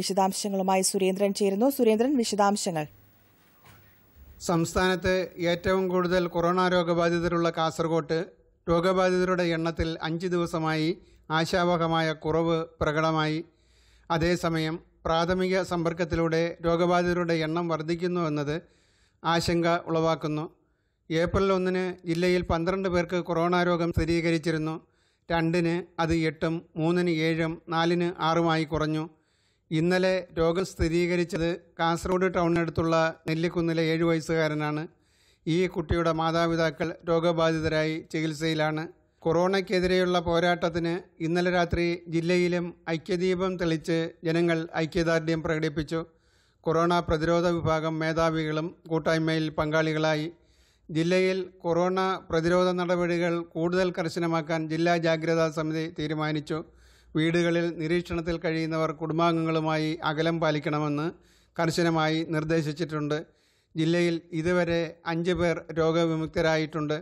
വിശദാംശങ്ങളുമായി സുരേന്ദ്രൻ ചേരുന്നു സുരേന്ദ്രൻ വിശദാംശങ്ങൾ സംസ്ഥാനത്ത് ഏറ്റവും കൂടുതൽ കൊറോണ രോഗബാധിതരുള്ള കാസർഗോട്ട് രോഗബാധിതരുടെ എണ്ണത്തിൽ അഞ്ച് ദിവസമായി ആശാവഹമായ കുറവ് പ്രകടമായി അതേസമയം പ്രാഥമിക സമ്പർക്കത്തിലൂടെ രോഗബാധിതരുടെ എണ്ണം വർദ്ധിക്കുന്നുവെന്നത് ആശങ്ക ഉളവാക്കുന്നു ഏപ്രിൽ ഒന്നിന് ജില്ലയിൽ പന്ത്രണ്ട് പേർക്ക് കൊറോണ രോഗം സ്ഥിരീകരിച്ചിരുന്നു രണ്ടിന് അത് എട്ടും മൂന്നിന് ഏഴും നാലിന് ആറുമായി കുറഞ്ഞു ഇന്നലെ രോഗം സ്ഥിരീകരിച്ചത് കാസർഗോഡ് ടൗണിനടുത്തുള്ള നെല്ലിക്കുന്നിലെ ഏഴു വയസ്സുകാരനാണ് ഈ കുട്ടിയുടെ മാതാപിതാക്കൾ രോഗബാധിതരായി ചികിത്സയിലാണ് കൊറോണയ്ക്കെതിരെയുള്ള പോരാട്ടത്തിന് ഇന്നലെ രാത്രി ജില്ലയിലും ഐക്യദീപം തെളിച്ച് ജനങ്ങൾ ഐക്യദാർഢ്യം പ്രകടിപ്പിച്ചു കൊറോണ പ്രതിരോധ വിഭാഗം മേധാവികളും കൂട്ടായ്മയിൽ പങ്കാളികളായി ജില്ലയിൽ കൊറോണ പ്രതിരോധ നടപടികൾ കൂടുതൽ കർശനമാക്കാൻ ജില്ലാ ജാഗ്രതാ സമിതി തീരുമാനിച്ചു വീടുകളിൽ നിരീക്ഷണത്തിൽ കഴിയുന്നവർ കുടുംബാംഗങ്ങളുമായി അകലം പാലിക്കണമെന്ന് കർശനമായി നിർദ്ദേശിച്ചിട്ടുണ്ട് ജില്ലയിൽ ഇതുവരെ അഞ്ച് പേർ രോഗവിമുക്തരായിട്ടുണ്ട്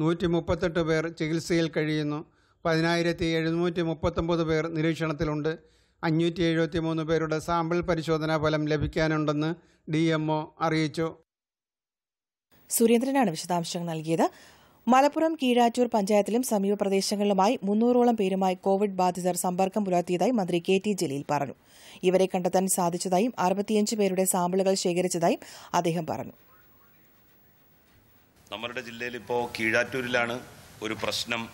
നൂറ്റി മുപ്പത്തെട്ട് പേർ ചികിത്സയിൽ കഴിയുന്നു പതിനായിരത്തി എഴുന്നൂറ്റി മുപ്പത്തൊമ്പത് പേർ നിരീക്ഷണത്തിലുണ്ട് അഞ്ഞൂറ്റി എഴുപത്തി മൂന്ന് പേരുടെ സാമ്പിൾ പരിശോധനാ ഫലം ലഭിക്കാനുണ്ടെന്ന് ഡി അറിയിച്ചു സുരേന്ദ്രനാണ് വിശദാംശങ്ങൾ നൽകിയത് മലപ്പുറം കീഴാറ്റൂർ പഞ്ചായത്തിലും സമീപ പ്രദേശങ്ങളിലുമായി മുന്നൂറോളം പേരുമായി കോവിഡ് ബാധിതർ സമ്പർക്കം പുലർത്തിയതായി മന്ത്രി കെ ടി ജലീൽ പറഞ്ഞു ഇവരെ കണ്ടെത്താൻ സാധിച്ചതായും അറുപത്തിയഞ്ച് പേരുടെ സാമ്പിളുകൾ ശേഖരിച്ചതായും അദ്ദേഹം പറഞ്ഞു നമ്മുടെ ജില്ലയിൽ ഇപ്പോൾ കീഴാറ്റൂരിലാണ് ഒരു പ്രശ്നം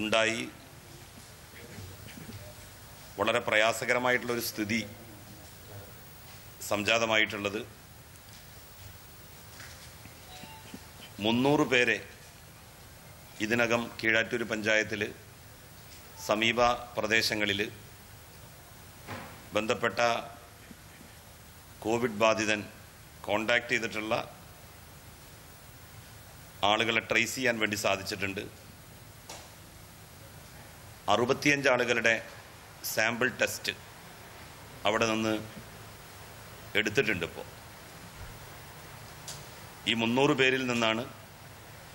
ഉണ്ടായി വളരെ പ്രയാസകരമായിട്ടുള്ളൊരു സ്ഥിതി സംജാതമായിട്ടുള്ളത് മുന്നൂറ് പേരെ ഇതിനകം കീഴാറ്റൂർ പഞ്ചായത്തിൽ സമീപ പ്രദേശങ്ങളിൽ ബന്ധപ്പെട്ട കോവിഡ് ബാധിതൻ കോണ്ടാക്ട് ചെയ്തിട്ടുള്ള ആളുകളെ ട്രേസ് ചെയ്യാൻ വേണ്ടി സാധിച്ചിട്ടുണ്ട് അറുപത്തിയഞ്ച് ആളുകളുടെ സാമ്പിൾ ടെസ്റ്റ് അവിടെ നിന്ന് എടുത്തിട്ടുണ്ട് ഇപ്പോൾ ഈ മുന്നൂറ് പേരിൽ നിന്നാണ്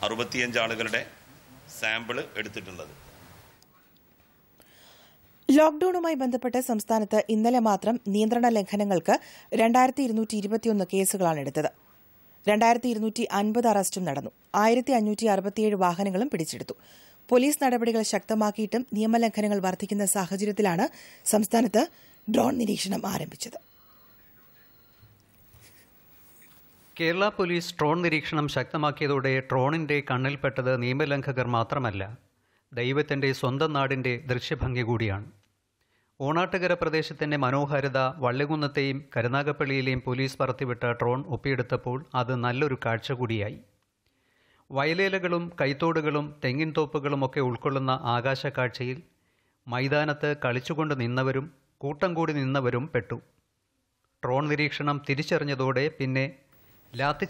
അറുപത്തിയഞ്ച് ആളുകളുടെ സാമ്പിൾ എടുത്തിട്ടുള്ളത് ലോക്ഡൌണുമായി ബന്ധപ്പെട്ട് സംസ്ഥാനത്ത് ഇന്നലെ മാത്രം നിയന്ത്രണ ലംഘനങ്ങൾക്ക് രണ്ടായിരത്തി ഇരുന്നൂറ്റി ഇരുപത്തിയൊന്ന് കേസുകളാണ് എടുത്തത് രണ്ടായിരത്തി ഇരുന്നൂറ്റി അൻപത് അറസ്റ്റും നടന്നു ആയിരത്തി അഞ്ഞൂറ്റി അറുപത്തിയേഴ് വാഹനങ്ങളും പിടിച്ചെടുത്തു പോലീസ് നടപടികൾ ശക്തമാക്കിയിട്ടും നിയമലംഘനങ്ങൾ വർദ്ധിക്കുന്ന സാഹചര്യത്തിലാണ് സംസ്ഥാനത്ത് ഡ്രോൺ നിരീക്ഷണം ആരംഭിച്ചത് കേരള പോലീസ് ട്രോൺ നിരീക്ഷണം ശക്തമാക്കിയതോടെ ട്രോണിൻ്റെ കണ്ണിൽപ്പെട്ടത് നിയമലംഘകർ മാത്രമല്ല ദൈവത്തിൻ്റെ സ്വന്തം നാടിൻ്റെ ദൃശ്യഭംഗി കൂടിയാണ് ഓണാട്ടുകര പ്രദേശത്തിൻ്റെ മനോഹാരിത വള്ളികുന്നത്തെയും കരുനാഗപ്പള്ളിയിലെയും പോലീസ് പറത്തിവിട്ട ട്രോൺ ഒപ്പിയെടുത്തപ്പോൾ അത് നല്ലൊരു കാഴ്ച കൂടിയായി വയലേലകളും കൈത്തോടുകളും തെങ്ങിൻ തോപ്പുകളും ഒക്കെ ഉൾക്കൊള്ളുന്ന ആകാശക്കാഴ്ചയിൽ മൈതാനത്ത് കളിച്ചുകൊണ്ട് നിന്നവരും കൂട്ടം കൂടി നിന്നവരും പെട്ടു ട്രോൺ നിരീക്ഷണം തിരിച്ചറിഞ്ഞതോടെ പിന്നെ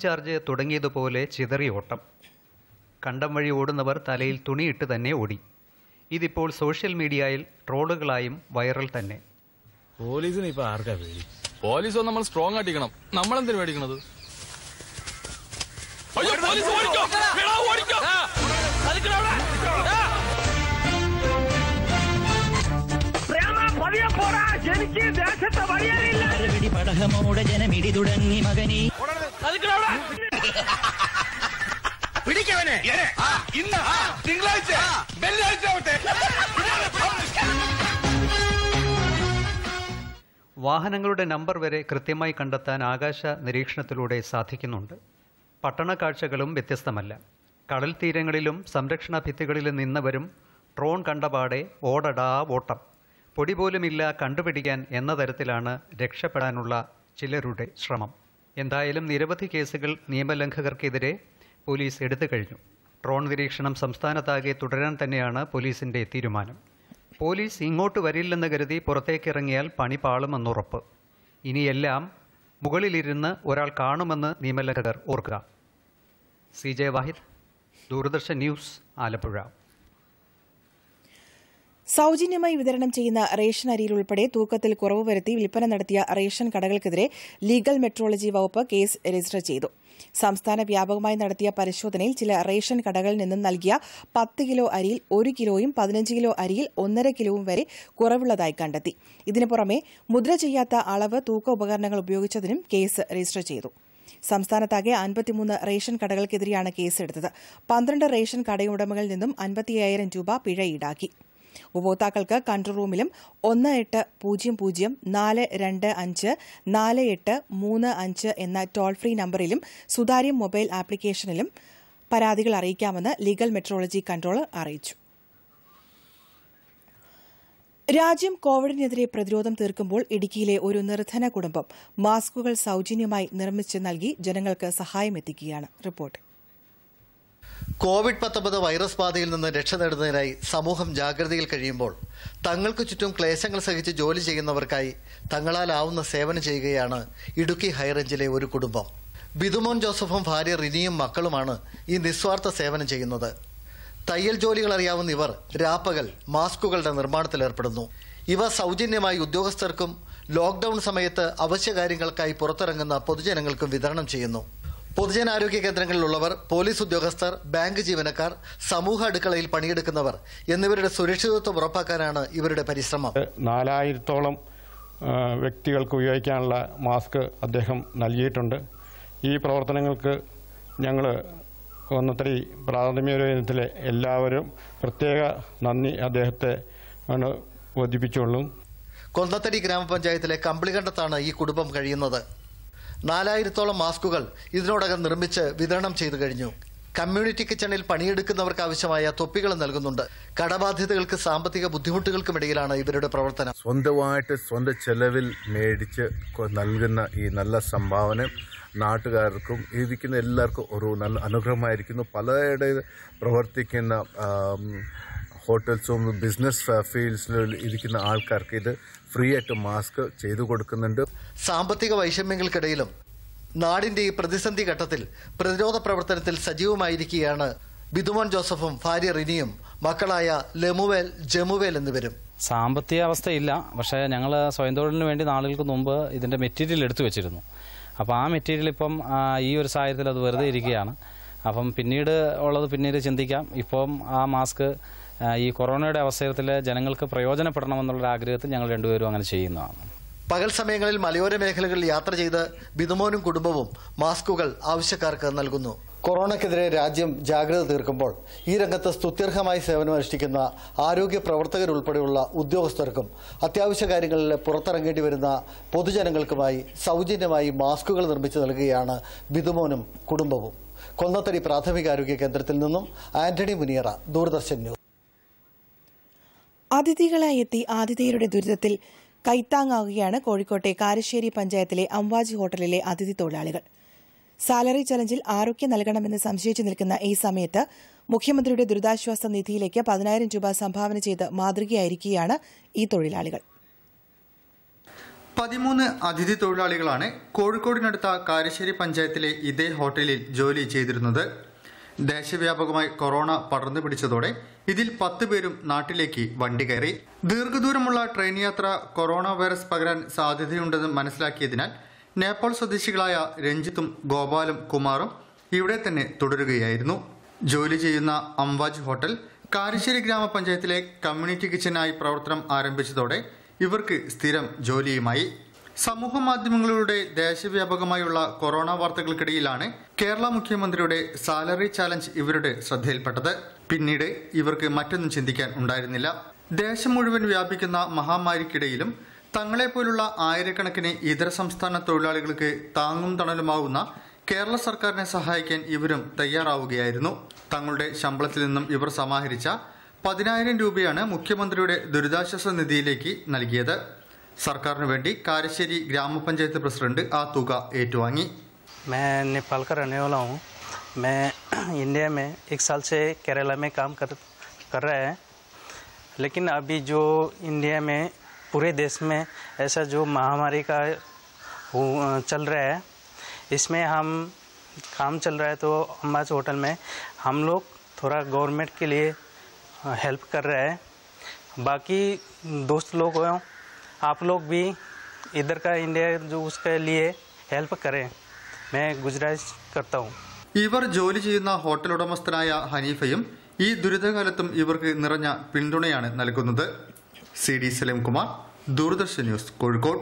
ചാർജ് തുടങ്ങിയതുപോലെ ചിതറിയോട്ടം കണ്ടം വഴി ഓടുന്നവർ തലയിൽ തുണിയിട്ട് തന്നെ ഓടി ഇതിപ്പോൾ സോഷ്യൽ മീഡിയയിൽ ട്രോളുകളായും വൈറൽ തന്നെ പോലീസിന് ഇപ്പൊ ആർക്കാ പേടി പോലീസോ നമ്മൾ സ്ട്രോങ് ആട്ടിക്കണം നമ്മൾ എന്തിനു പ്രേമ പോരാ എനിക്ക് ദേശത്തെ വഴിയറിയില്ല പിടി പടഹമോടെ ജനമിടി തുടങ്ങി മകനി പിടിക്കവനെ ഇന്ന് തിങ്കളാഴ്ച വെള്ളിയാഴ്ച ആവട്ടെ വാഹനങ്ങളുടെ നമ്പർ വരെ കൃത്യമായി കണ്ടെത്താൻ ആകാശ നിരീക്ഷണത്തിലൂടെ സാധിക്കുന്നുണ്ട് പട്ടണ കാഴ്ചകളും വ്യത്യസ്തമല്ല കടൽ തീരങ്ങളിലും സംരക്ഷണ ഭിത്തികളിലും നിന്നവരും ഡ്രോൺ കണ്ടപാടെ ഓടടാ ഓട്ടം പൊടി പോലുമില്ല കണ്ടുപിടിക്കാൻ എന്ന തരത്തിലാണ് രക്ഷപ്പെടാനുള്ള ചിലരുടെ ശ്രമം എന്തായാലും നിരവധി കേസുകൾ നിയമലംഘകർക്കെതിരെ പോലീസ് എടുത്തു കഴിഞ്ഞു ഡ്രോൺ നിരീക്ഷണം സംസ്ഥാനത്താകെ തുടരാൻ തന്നെയാണ് പോലീസിന്റെ തീരുമാനം പോലീസ് ഇങ്ങോട്ട് വരില്ലെന്ന് കരുതി പുറത്തേക്കിറങ്ങിയാൽ പണി പാളുമെന്നുറപ്പ് ഇനിയെല്ലാം മുകളിലിരുന്ന് ഒരാൾ കാണുമെന്ന് നിയമലംഘകർ ഓർക്കുക C J Vahid Doordarshan news Alappuzha സൌജന്യമായി വിതരണം ചെയ്യുന്ന റേഷൻ അരിയിൽ ഉൾപ്പെടെ തൂക്കത്തിൽ കുറവ് വരുത്തി വിൽപ്പന നടത്തിയ റേഷൻ കടകൾക്കെതിരെ ലീഗൽ മെട്രോളജി വകുപ്പ് കേസ് രജിസ്റ്റർ ചെയ്തു സംസ്ഥാന വ്യാപകമായി നടത്തിയ പരിശോധനയിൽ ചില റേഷൻ കടകളിൽ നിന്നും നൽകിയ പത്ത് കിലോ അരിയിൽ ഒരു കിലോയും പതിനഞ്ച് കിലോ അരിയിൽ ഒന്നര കിലോയും വരെ കുറവുള്ളതായി കണ്ടെത്തി ഇതിനു പുറമെ മുദ്ര ചെയ്യാത്ത അളവ് തൂക്ക ഉപകരണങ്ങൾ ഉപയോഗിച്ചതിനും കേസ് രജിസ്റ്റർ ചെയ്തു സംസ്ഥാനത്താകെ അൻപത്തിമൂന്ന് റേഷൻ കടകൾക്കെതിരെയാണ് കേസെടുത്തത് പന്ത്രണ്ട് റേഷൻ കടയുടമകളിൽ നിന്നും അൻപത്തിയായിരം രൂപ പിഴ ഈടാക്കി ഉപഭോക്താക്കൾക്ക് കൺട്രോൾ റൂമിലും ഒന്ന് എട്ട് പൂജ്യം പൂജ്യം നാല് രണ്ട് അഞ്ച് നാല് എട്ട് മൂന്ന് അഞ്ച് എന്ന ടോൾ ഫ്രീ നമ്പറിലും സുതാര്യം മൊബൈൽ ആപ്ലിക്കേഷനിലും പരാതികൾ അറിയിക്കാമെന്ന് ലീഗൽ മെട്രോളജി കൺട്രോളർ അറിയിച്ചു രാജ്യം കോവിഡിനെതിരെ പ്രതിരോധം തീർക്കുമ്പോൾ ഇടുക്കിയിലെ ഒരു നിർധന കുടുംബം മാസ്കുകൾ സൌജന്യമായി നിർമ്മിച്ച് നൽകി ജനങ്ങൾക്ക് സഹായമെത്തിക്കുകയാണ് റിപ്പോർട്ട് കോവിഡ് പത്തൊമ്പത് വൈറസ് ബാധയിൽ നിന്ന് രക്ഷ നേടുന്നതിനായി സമൂഹം ജാഗ്രതയിൽ കഴിയുമ്പോൾ തങ്ങൾക്ക് ചുറ്റും ക്ലേശങ്ങൾ സഹിച്ച് ജോലി ചെയ്യുന്നവർക്കായി തങ്ങളാലാവുന്ന സേവനം ചെയ്യുകയാണ് ഇടുക്കി ഹൈറേഞ്ചിലെ ഒരു കുടുംബം ബിദുമോൻ ജോസഫും ഭാര്യ റിനിയും മക്കളുമാണ് ഈ നിസ്വാർത്ഥ സേവനം ചെയ്യുന്നത് തയ്യൽ ജോലികൾ അറിയാവുന്ന ഇവർ രാപ്പകൽ മാസ്കുകളുടെ നിർമ്മാണത്തിലേർപ്പെടുന്നു ഇവ സൗജന്യമായി ഉദ്യോഗസ്ഥർക്കും ലോക്ക്ഡൌൺ സമയത്ത് അവശ്യകാര്യങ്ങൾക്കായി പുറത്തിറങ്ങുന്ന പൊതുജനങ്ങൾക്കും വിതരണം ചെയ്യുന്നു പൊതുജനാരോഗ്യ കേന്ദ്രങ്ങളിലുള്ളവർ പോലീസ് ഉദ്യോഗസ്ഥർ ബാങ്ക് ജീവനക്കാർ സമൂഹ അടുക്കളയിൽ പണിയെടുക്കുന്നവർ എന്നിവരുടെ സുരക്ഷിതത്വം ഉറപ്പാക്കാനാണ് ഇവരുടെ പരിശ്രമം നാലായിരത്തോളം വ്യക്തികൾക്ക് ഉപയോഗിക്കാനുള്ള മാസ്ക് അദ്ദേഹം നൽകിയിട്ടുണ്ട് ഈ പ്രവർത്തനങ്ങൾക്ക് ഞങ്ങൾ കൊന്നത്തടി പ്രാഥമികത്തിലെ എല്ലാവരും പ്രത്യേക നന്ദി അദ്ദേഹത്തെ ബോധിപ്പിച്ചുള്ളൂ കൊന്നത്തടി ഗ്രാമപഞ്ചായത്തിലെ കമ്പിളികണ്ടത്താണ് ഈ കുടുംബം കഴിയുന്നത് നാലായിരത്തോളം മാസ്കുകൾ ഇതിനോടകം നിർമ്മിച്ച് വിതരണം ചെയ്തു കഴിഞ്ഞു കമ്മ്യൂണിറ്റി കിച്ചണിൽ പണിയെടുക്കുന്നവർക്ക് ആവശ്യമായ തൊപ്പികൾ നൽകുന്നുണ്ട് കടബാധ്യതകൾക്ക് സാമ്പത്തിക ബുദ്ധിമുട്ടുകൾക്കും ഇടയിലാണ് ഇവരുടെ പ്രവർത്തനം സ്വന്തമായിട്ട് സ്വന്തം ചെലവിൽ മേടിച്ച് നൽകുന്ന ഈ നല്ല സംഭാവന നാട്ടുകാർക്കും ഇരിക്കുന്ന എല്ലാവർക്കും ഒരു നല്ല അനുഗ്രഹമായിരിക്കുന്നു പലരുടെ പ്രവർത്തിക്കുന്ന ഹോട്ടൽസും ബിസിനസ് ഫീൽഡ്സിൽ ഇരിക്കുന്ന ആൾക്കാർക്ക് ഇത് ഫ്രീ ആയിട്ട് മാസ്ക് ചെയ്തു കൊടുക്കുന്നുണ്ട് സാമ്പത്തിക വൈഷമ്യങ്ങൾക്കിടയിലും നാടിന്റെ ഈ പ്രതിസന്ധി ഘട്ടത്തിൽ പ്രതിരോധ പ്രവർത്തനത്തിൽ സജീവമായിരിക്കുകയാണ് ബിദുമോൻ ജോസഫും ഭാര്യ റിനിയും മക്കളായ ലെമുവേൽ ജമുവേൽ എന്നിവരും സാമ്പത്തിക അവസ്ഥയില്ല പക്ഷേ ഞങ്ങൾ സ്വയം തൊഴിലിന് വേണ്ടി നാളുകൾക്ക് മുമ്പ് ഇതിൻ്റെ മെറ്റീരിയൽ എടുത്തു വെച്ചിരുന്നു അപ്പോൾ ആ മെറ്റീരിയൽ ഇപ്പം ഈ ഒരു സാഹചര്യത്തിൽ അത് വെറുതെ ഇരിക്കുകയാണ് അപ്പം പിന്നീട് ഉള്ളത് പിന്നീട് ചിന്തിക്കാം ഇപ്പം ആ മാസ്ക് ഈ കൊറോണയുടെ അവസരത്തിൽ ജനങ്ങൾക്ക് പ്രയോജനപ്പെടണമെന്നുള്ള ആഗ്രഹത്തിൽ ഞങ്ങൾ രണ്ടുപേരും അങ്ങനെ ചെയ്യുന്നതാണ് പകൽ സമയങ്ങളിൽ മലയോര മേഖലകളിൽ യാത്ര ചെയ്ത് ബിതുമോനും കുടുംബവും മാസ്കുകൾ ആവശ്യക്കാർക്ക് നൽകുന്നു കൊറോണയ്ക്കെതിരെ രാജ്യം ജാഗ്രത തീർക്കുമ്പോൾ ഈ രംഗത്ത് സ്തുത്യർഹമായി സേവനമനുഷ്ഠിക്കുന്ന ആരോഗ്യ പ്രവർത്തകരുൾപ്പെടെയുള്ള ഉദ്യോഗസ്ഥർക്കും അത്യാവശ്യ കാര്യങ്ങളിൽ പുറത്തിറങ്ങേണ്ടി വരുന്ന പൊതുജനങ്ങൾക്കുമായി സൗജന്യമായി മാസ്കുകൾ നിർമ്മിച്ചു നൽകുകയാണ് ബിതുമോനും കുടുംബവും കൊന്നത്തടി പ്രാഥമികാരോഗ്യ കേന്ദ്രത്തിൽ നിന്നും ആന്റണി മുനിയറ ദൂരദർശൻ ന്യൂസ് അതിഥികളായി എത്തി ആതിഥേയരുടെ ദുരിതത്തിൽ കൈത്താങ്ങാവുകയാണ് കോഴിക്കോട്ടെ കാരശ്ശേരി പഞ്ചായത്തിലെ അംവാജി ഹോട്ടലിലെ അതിഥി തൊഴിലാളികൾ സാലറി ചലഞ്ചിൽ ആരോഗ്യം നൽകണമെന്ന് സംശയിച്ചു നിൽക്കുന്ന ഈ സമയത്ത് മുഖ്യമന്ത്രിയുടെ ദുരിതാശ്വാസ നിധിയിലേക്ക് പതിനായിരം രൂപ സംഭാവന ചെയ്ത് മാതൃകയായിരിക്കുകയാണ് ഈ തൊഴിലാളികൾ പതിമൂന്ന് അതിഥി തൊഴിലാളികളാണ് കോഴിക്കോടിനടുത്ത കാരശ്ശേരി പഞ്ചായത്തിലെ ഇതേ ഹോട്ടലിൽ ജോലി ചെയ്തിരുന്നത് ദേശവ്യാപകമായി കൊറോണ പടർന്നു പിടിച്ചതോടെ ഇതിൽ പത്ത് പേരും നാട്ടിലേക്ക് വണ്ടി കയറി ദീർഘദൂരമുള്ള ട്രെയിൻ യാത്ര കൊറോണ വൈറസ് പകരാൻ സാധ്യതയുണ്ടെന്ന് മനസ്സിലാക്കിയതിനാൽ നേപ്പാൾ സ്വദേശികളായ രഞ്ജിത്തും ഗോപാലും കുമാറും ഇവിടെ തന്നെ തുടരുകയായിരുന്നു ജോലി ചെയ്യുന്ന അംവാജ് ഹോട്ടൽ കാരിശ്ശേരി ഗ്രാമപഞ്ചായത്തിലെ കമ്മ്യൂണിറ്റി കിച്ചനായി പ്രവർത്തനം ആരംഭിച്ചതോടെ ഇവർക്ക് സ്ഥിരം ജോലിയുമായി സമൂഹ മാധ്യമങ്ങളിലൂടെ ദേശവ്യാപകമായുള്ള കൊറോണ വാർത്തകൾക്കിടയിലാണ് കേരള മുഖ്യമന്ത്രിയുടെ സാലറി ചാലഞ്ച് ഇവരുടെ ശ്രദ്ധയിൽപ്പെട്ടത് പിന്നീട് ഇവർക്ക് മറ്റൊന്നും ചിന്തിക്കാൻ ഉണ്ടായിരുന്നില്ല ദേശം മുഴുവൻ വ്യാപിക്കുന്ന മഹാമാരിക്കിടയിലും തങ്ങളെപ്പോലുള്ള ആയിരക്കണക്കിന് ഇതര സംസ്ഥാന തൊഴിലാളികൾക്ക് താങ്ങും തണലുമാവുന്ന കേരള സർക്കാരിനെ സഹായിക്കാൻ ഇവരും തയ്യാറാവുകയായിരുന്നു തങ്ങളുടെ ശമ്പളത്തിൽ നിന്നും ഇവർ സമാഹരിച്ച പതിനായിരം രൂപയാണ് മുഖ്യമന്ത്രിയുടെ ദുരിതാശ്വാസ നിധിയിലേക്ക് നൽകിയത് वे काशे ग्राम पंचायत प्रसडेंट आ തുക ഏറ്റുവാങ്ങി मैं नेपाल का रहने वाला हूँ मैं इंडिया में एक साल से केरला में काम कर कर रहे हैं लेकिन अभी जो इंडिया में पूरे देश में ऐसा जो महामारी का चल रहा है इसमें हम काम चल रहा है तो अम्बाज होटल में हम लोग थोड़ा गवर्नमेंट के लिए हेल्प कर रहे हैं बाकी दोस्त लोग आप लोग भी इधर का इंडिया जो उसके लिए हेल्प करें मैं गुजरात करता हूँ ഇവർ ജോലി ചെയ്യുന്ന ഹോട്ടൽ ഉടമസ്ഥനായ ഹനീഫയും ഈ ദുരിതകാലത്തും ഇവർക്ക് നിറഞ്ഞ പിന്തുണയാണ് നൽകുന്നത് C D Salimkumar Doordarshan news Kozhikode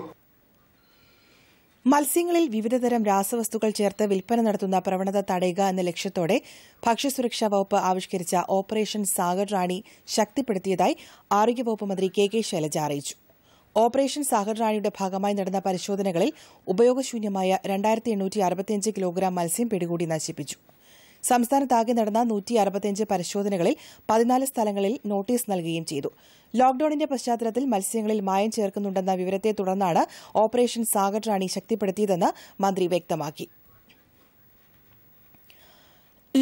മത്സ്യങ്ങളിൽ വിവിധതരം രാസവസ്തുക്കൾ ചേർത്ത് വിൽപ്പന നടത്തുന്ന പ്രവണത തടയുക എന്ന ലക്ഷ്യത്തോടെ ഭക്ഷ്യസുരക്ഷാ വകുപ്പ് ആവിഷ്കരിച്ച ഓപ്പറേഷൻ സാഗർ റാണി ശക്തിപ്പെടുത്തിയതായി ആരോഗ്യവകുപ്പ് മന്ത്രി കെ കെ ശൈലജ അറിയിച്ചു ഓപ്പറേഷൻ സാഗർ റാണിയുടെ ഭാഗമായി നടന്ന പരിശോധനകളിൽ ഉപയോഗശൂന്യമായ രണ്ടായിരത്തി എണ്ണൂറ്റി അറുപത്തിയഞ്ച് കിലോഗ്രാം മത്സ്യം പിടികൂടി നശിപ്പിച്ചു സംസ്ഥാനത്താകെ നടന്ന നൂറ്റി അറുപത്തിയഞ്ച് പരിശോധനകളിൽ പതിനാല് സ്ഥലങ്ങളിൽ നോട്ടീസ് നൽകുകയും ചെയ്തു ലോക്ഡൌണിന്റെ പശ്ചാത്തലത്തിൽ മത്സ്യങ്ങളിൽ മായം ചേർക്കുന്നുണ്ടെന്ന വിവരത്തെ തുടർന്നാണ് ഓപ്പറേഷൻ സാഗർ റാണി ശക്തിപ്പെടുത്തിയതെന്ന് മന്ത്രി വ്യക്തമാക്കി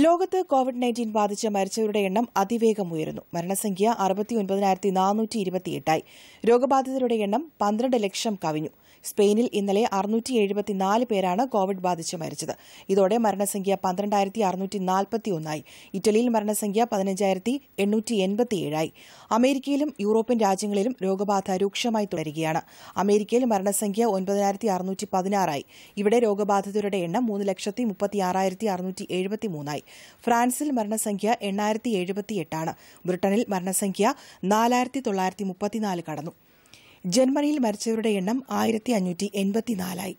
ലോകത്ത് കോവിഡ് നയൻറ്റീൻ ബാധിച്ച് മരിച്ചവരുടെ എണ്ണം അതിവേഗം ഉയരുന്നു മരണസംഖ്യ അറുപത്തിയൊൻപതിനായിരത്തി നാനൂറ്റി ഇരുപത്തിയെട്ടായി രോഗബാധിതരുടെ എണ്ണം പന്ത്രണ്ട് ലക്ഷം കവിഞ്ഞു സ്പെയിനിൽ ഇന്നലെ അറുന്നൂറ്റി എഴുപത്തിനാല് പേരാണ് കോവിഡ് ബാധിച്ച് മരിച്ചത് ഇതോടെ മരണസംഖ്യ പന്ത്രണ്ടായിരത്തി അറുന്നൂറ്റി നാൽപ്പത്തി ഒന്നായി ഇറ്റലിയിൽ മരണസംഖ്യ പതിനഞ്ചായിരത്തി എണ്ണൂറ്റി എൺപത്തിയേഴായി അമേരിക്കയിലും യൂറോപ്യൻ രാജ്യങ്ങളിലും രോഗബാധ രൂക്ഷമായി തുടരുകയാണ് അമേരിക്കയിൽ മരണസംഖ്യ ഒൻപതിനായിരത്തി അറുന്നൂറ്റി പതിനാറായി ഇവിടെ രോഗബാധിതരുടെ എണ്ണം മൂന്ന് ലക്ഷത്തി മുപ്പത്തി ആറായിരത്തി അറുന്നൂറ്റി എഴുപത്തിമൂന്നായി ഫ്രാൻസിൽ മരണസംഖ്യ എണ്ണായിരത്തി എഴുപത്തിയെട്ടാണ് ബ്രിട്ടനിൽ മരണസംഖ്യ നാലായിരത്തി തൊള്ളായിരത്തി മുപ്പത്തിനാല് കടന്നു ജർമ്മനിയിൽ മരിച്ചവരുടെ എണ്ണം ആയിരത്തി അഞ്ഞൂറ്റി എൺപത്തിനാലായി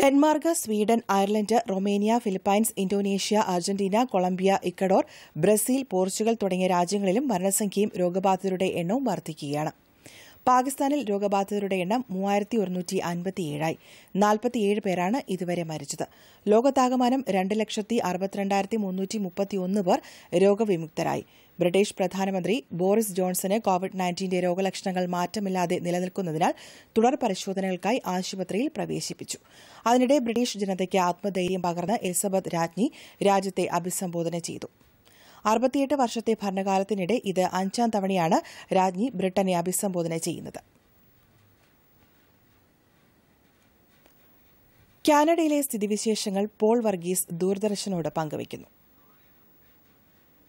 Denmark Sweden Ireland Romania Philippines Indonesia Argentina Colombia Ecuador Brazil Portugal തുടങ്ങിയ രാജ്യങ്ങളിലും മരണസംഖ്യയും രോഗബാധിതരുടെ എണ്ണവും വർദ്ധിക്കുകയാണ് പാകിസ്ഥാനിൽ രോഗബാധിതരുടെ എണ്ണം മൂവായിരത്തി ഒരുന്നൂറ്റി അൻപത്തിയേഴായി നാൽപ്പത്തിയേഴ് പേരാണ് ഇതുവരെ മരിച്ചത് ലോകത്താകമാനം രണ്ട് ലക്ഷത്തി അറുപത്തിരണ്ടായിരത്തി മുന്നൂറ്റി മുപ്പത്തിയൊന്ന് പേർ രോഗവിമുക്തരായി ബ്രിട്ടീഷ് പ്രധാനമന്ത്രി ബോറിസ് ജോൺസന് കോവിഡ് നയൻറ്റീന്റെ രോഗലക്ഷണങ്ങൾ മാറ്റമില്ലാതെ നിലനിൽക്കുന്നതിനാൽ തുടർ പരിശോധനകൾക്കായി ആശുപത്രിയിൽ പ്രവേശിപ്പിച്ചു അതിനിടെ ബ്രിട്ടീഷ് ജനതയ്ക്ക് ആത്മധൈര്യം പകർന്ന് എലിസബത്ത് രാജ്ഞി രാജ്യത്തെ അഭിസംബോധന ചെയ്തു അറുപത്തിയെട്ട് വർഷത്തെ ഭരണകാലത്തിനിടെ ഇത് അഞ്ചാം തവണയാണ് രാജ്ഞി ബ്രിട്ടനെ അഭിസംബോധന ചെയ്യുന്നത് കാനഡയിലെ സ്ഥിതിവിശേഷങ്ങൾ പോൾ വർഗീസ് ദൂരദർശനോട് പങ്കുവയ്ക്കുന്നു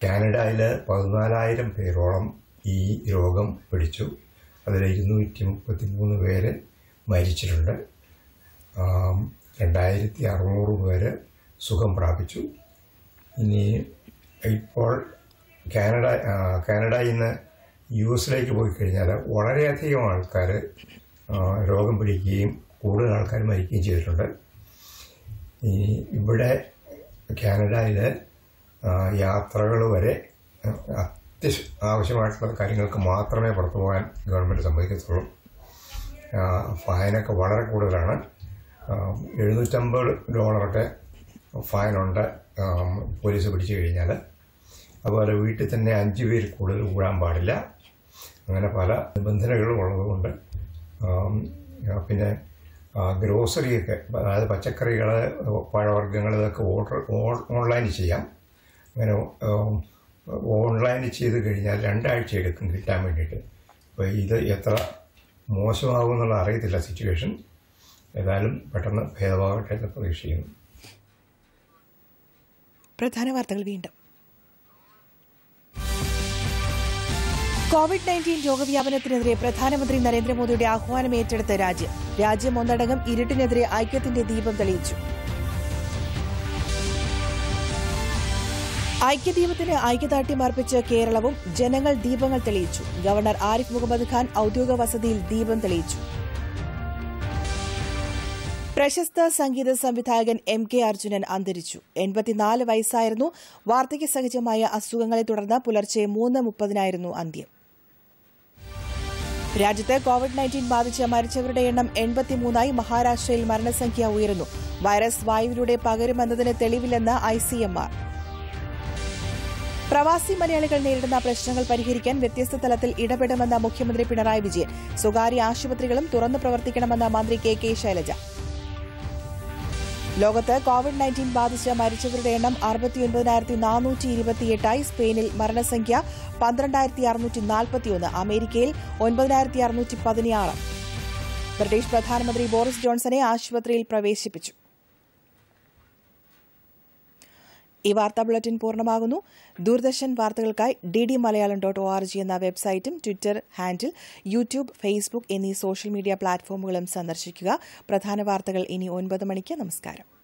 കാനഡയിൽ പതിനാലായിരം പേരോളം ഈ രോഗം പിടിച്ചു അതിൽ ഇരുന്നൂറ്റി മുപ്പത്തി മൂന്ന് പേര് മരിച്ചിട്ടുണ്ട് രണ്ടായിരത്തി അറുന്നൂറ് പേര് സുഖം പ്രാപിച്ചു ഇനി ഇപ്പോൾ കാനഡ കാനഡയിൽ നിന്ന് യു എസിലേക്ക് പോയി കഴിഞ്ഞാൽ വളരെയധികം ആൾക്കാർ രോഗം പിടിക്കുകയും കൂടുതൽ ആൾക്കാർ മരിക്കുകയും ചെയ്തിട്ടുണ്ട് ഇനി ഇവിടെ കാനഡയിൽ യാത്രകൾ വരെ അത്യാവശ്യം ആവശ്യമായിട്ടുള്ള കാര്യങ്ങൾക്ക് മാത്രമേ പുറത്തു പോകാൻ ഗവൺമെൻറ് സമ്മതിക്കത്തുള്ളൂ ഫൈനൊക്കെ വളരെ കൂടുതലാണ് എഴുന്നൂറ്റമ്പത് ഡോളറൊക്കെ ഫൈനുണ്ട് പോലീസ് പിടിച്ചു കഴിഞ്ഞാൽ അതുപോലെ വീട്ടിൽ തന്നെ അഞ്ച് പേര് കൂടുതൽ കൂടാൻ പാടില്ല അങ്ങനെ പല നിബന്ധനകളും ഉള്ളതുകൊണ്ട് പിന്നെ ഗ്രോസറിയൊക്കെ അതായത് പച്ചക്കറികൾ പഴവർഗ്ഗങ്ങൾ ഇതൊക്കെ ഓർഡർ ഓൺലൈൻ ചെയ്യാം ഇങ്ങനെ ഓൺലൈൻ ചെയ്ത് കഴിഞ്ഞാൽ രണ്ടാഴ്ച എടുക്കും കിട്ടാൻ വേണ്ടിയിട്ട് അപ്പോൾ ഇത് എത്ര മോശമാകും എന്നുള്ള അറിയത്തില്ല സിറ്റുവേഷൻ ഏതായാലും പെട്ടെന്ന് ഭേദമാകട്ടെ എന്ന് പ്രതീക്ഷിക്കുന്നു പ്രധാന വാർത്തകൾ വീണ്ടും കോവിഡ് നയൻറ്റീൻ രോഗവ്യാപനത്തിനെതിരെ പ്രധാനമന്ത്രി നരേന്ദ്രമോദിയുടെ ആഹ്വാനം ഏറ്റെടുത്ത രാജ്യം രാജ്യം ഒന്നടങ്കം ഇരുട്ടിനെതിരെ ഐക്യത്തിന്റെ ദീപം തെളിയിച്ചു ഐക്യദീപത്തിന് ഐക്യദാർഢ്യം അർപ്പിച്ച് കേരളവും ജനങ്ങൾ ദീപങ്ങൾ തെളിയിച്ചു ഗവർണർ ആരിഫ് മുഹമ്മദ് ഖാൻ ഔദ്യോഗിക വസതിയിൽ ദീപം തെളിയിച്ചു പ്രശസ്ത സംഗീത സംവിധായകൻ എം കെ അർജുനൻ അന്തരിച്ചു എൺപത്തിനാല് വയസ്സായിരുന്നു വാർദ്ധക്യ സഹജമായ അസുഖങ്ങളെ തുടർന്ന് പുലർച്ചെ മൂന്ന് മുപ്പതിനായിരുന്നു അന്ത്യം രാജ്യത്ത് കോവിഡ് നയൻറ്റീൻ ബാധിച്ച് മരിച്ചവരുടെ എണ്ണം എൺപത്തിമൂന്നായി മഹാരാഷ്ട്രയിൽ മരണസംഖ്യ ഉയരുന്നു വൈറസ് വായുവിലൂടെ പകരുമെന്നതിന് തെളിവില്ലെന്ന് ഐസിഎംആർ പ്രവാസി മലയാളികൾ നേരിടുന്ന പ്രശ്നങ്ങൾ പരിഹരിക്കാൻ വ്യത്യസ്ത തലത്തിൽ ഇടപെടുമെന്ന മുഖ്യമന്ത്രി പിണറായി വിജയൻ സ്വകാര്യ ആശുപത്രികളും തുറന്നു പ്രവർത്തിക്കണമെന്ന മന്ത്രി കെ കെ ശൈലജ ലോകത്ത് കോവിഡ് നയൻറ്റീൻ ബാധിച്ച് മരിച്ചവരുടെ എണ്ണം അറുപത്തിയൊൻപതിനായിരത്തി നാനൂറ്റി ഇരുപത്തിയെട്ടായി സ്പെയിനിൽ മരണസംഖ്യ പന്ത്രണ്ടായിരത്തി അറുന്നൂറ്റി നാൽപ്പത്തിയൊന്ന് അമേരിക്കയിൽ ഒൻപതിനായിരത്തി അറുന്നൂറ്റി പതിനാറ് ബ്രിട്ടീഷ് പ്രധാനമന്ത്രി ബോറിസ് ജോൺസനെ ആശുപത്രിയിൽ പ്രവേശിപ്പിച്ചു ഈ വാർത്താ ബുള്ളറ്റിൻ പൂർണ്ണമാകുന്നു ദൂരദർശൻ വാർത്തകൾക്കായി D D Malayalam dot O R G എന്ന വെബ്സൈറ്റും ട്വിറ്റർ ഹാൻഡിൽ യൂട്യൂബ് ഫേസ്ബുക്ക് എന്നീ സോഷ്യൽ മീഡിയ പ്ലാറ്റ്ഫോമുകളും സന്ദർശിക്കുക പ്രധാന വാർത്തകൾ ഇനി ഒൻപത് മണിക്ക് നമസ്കാരം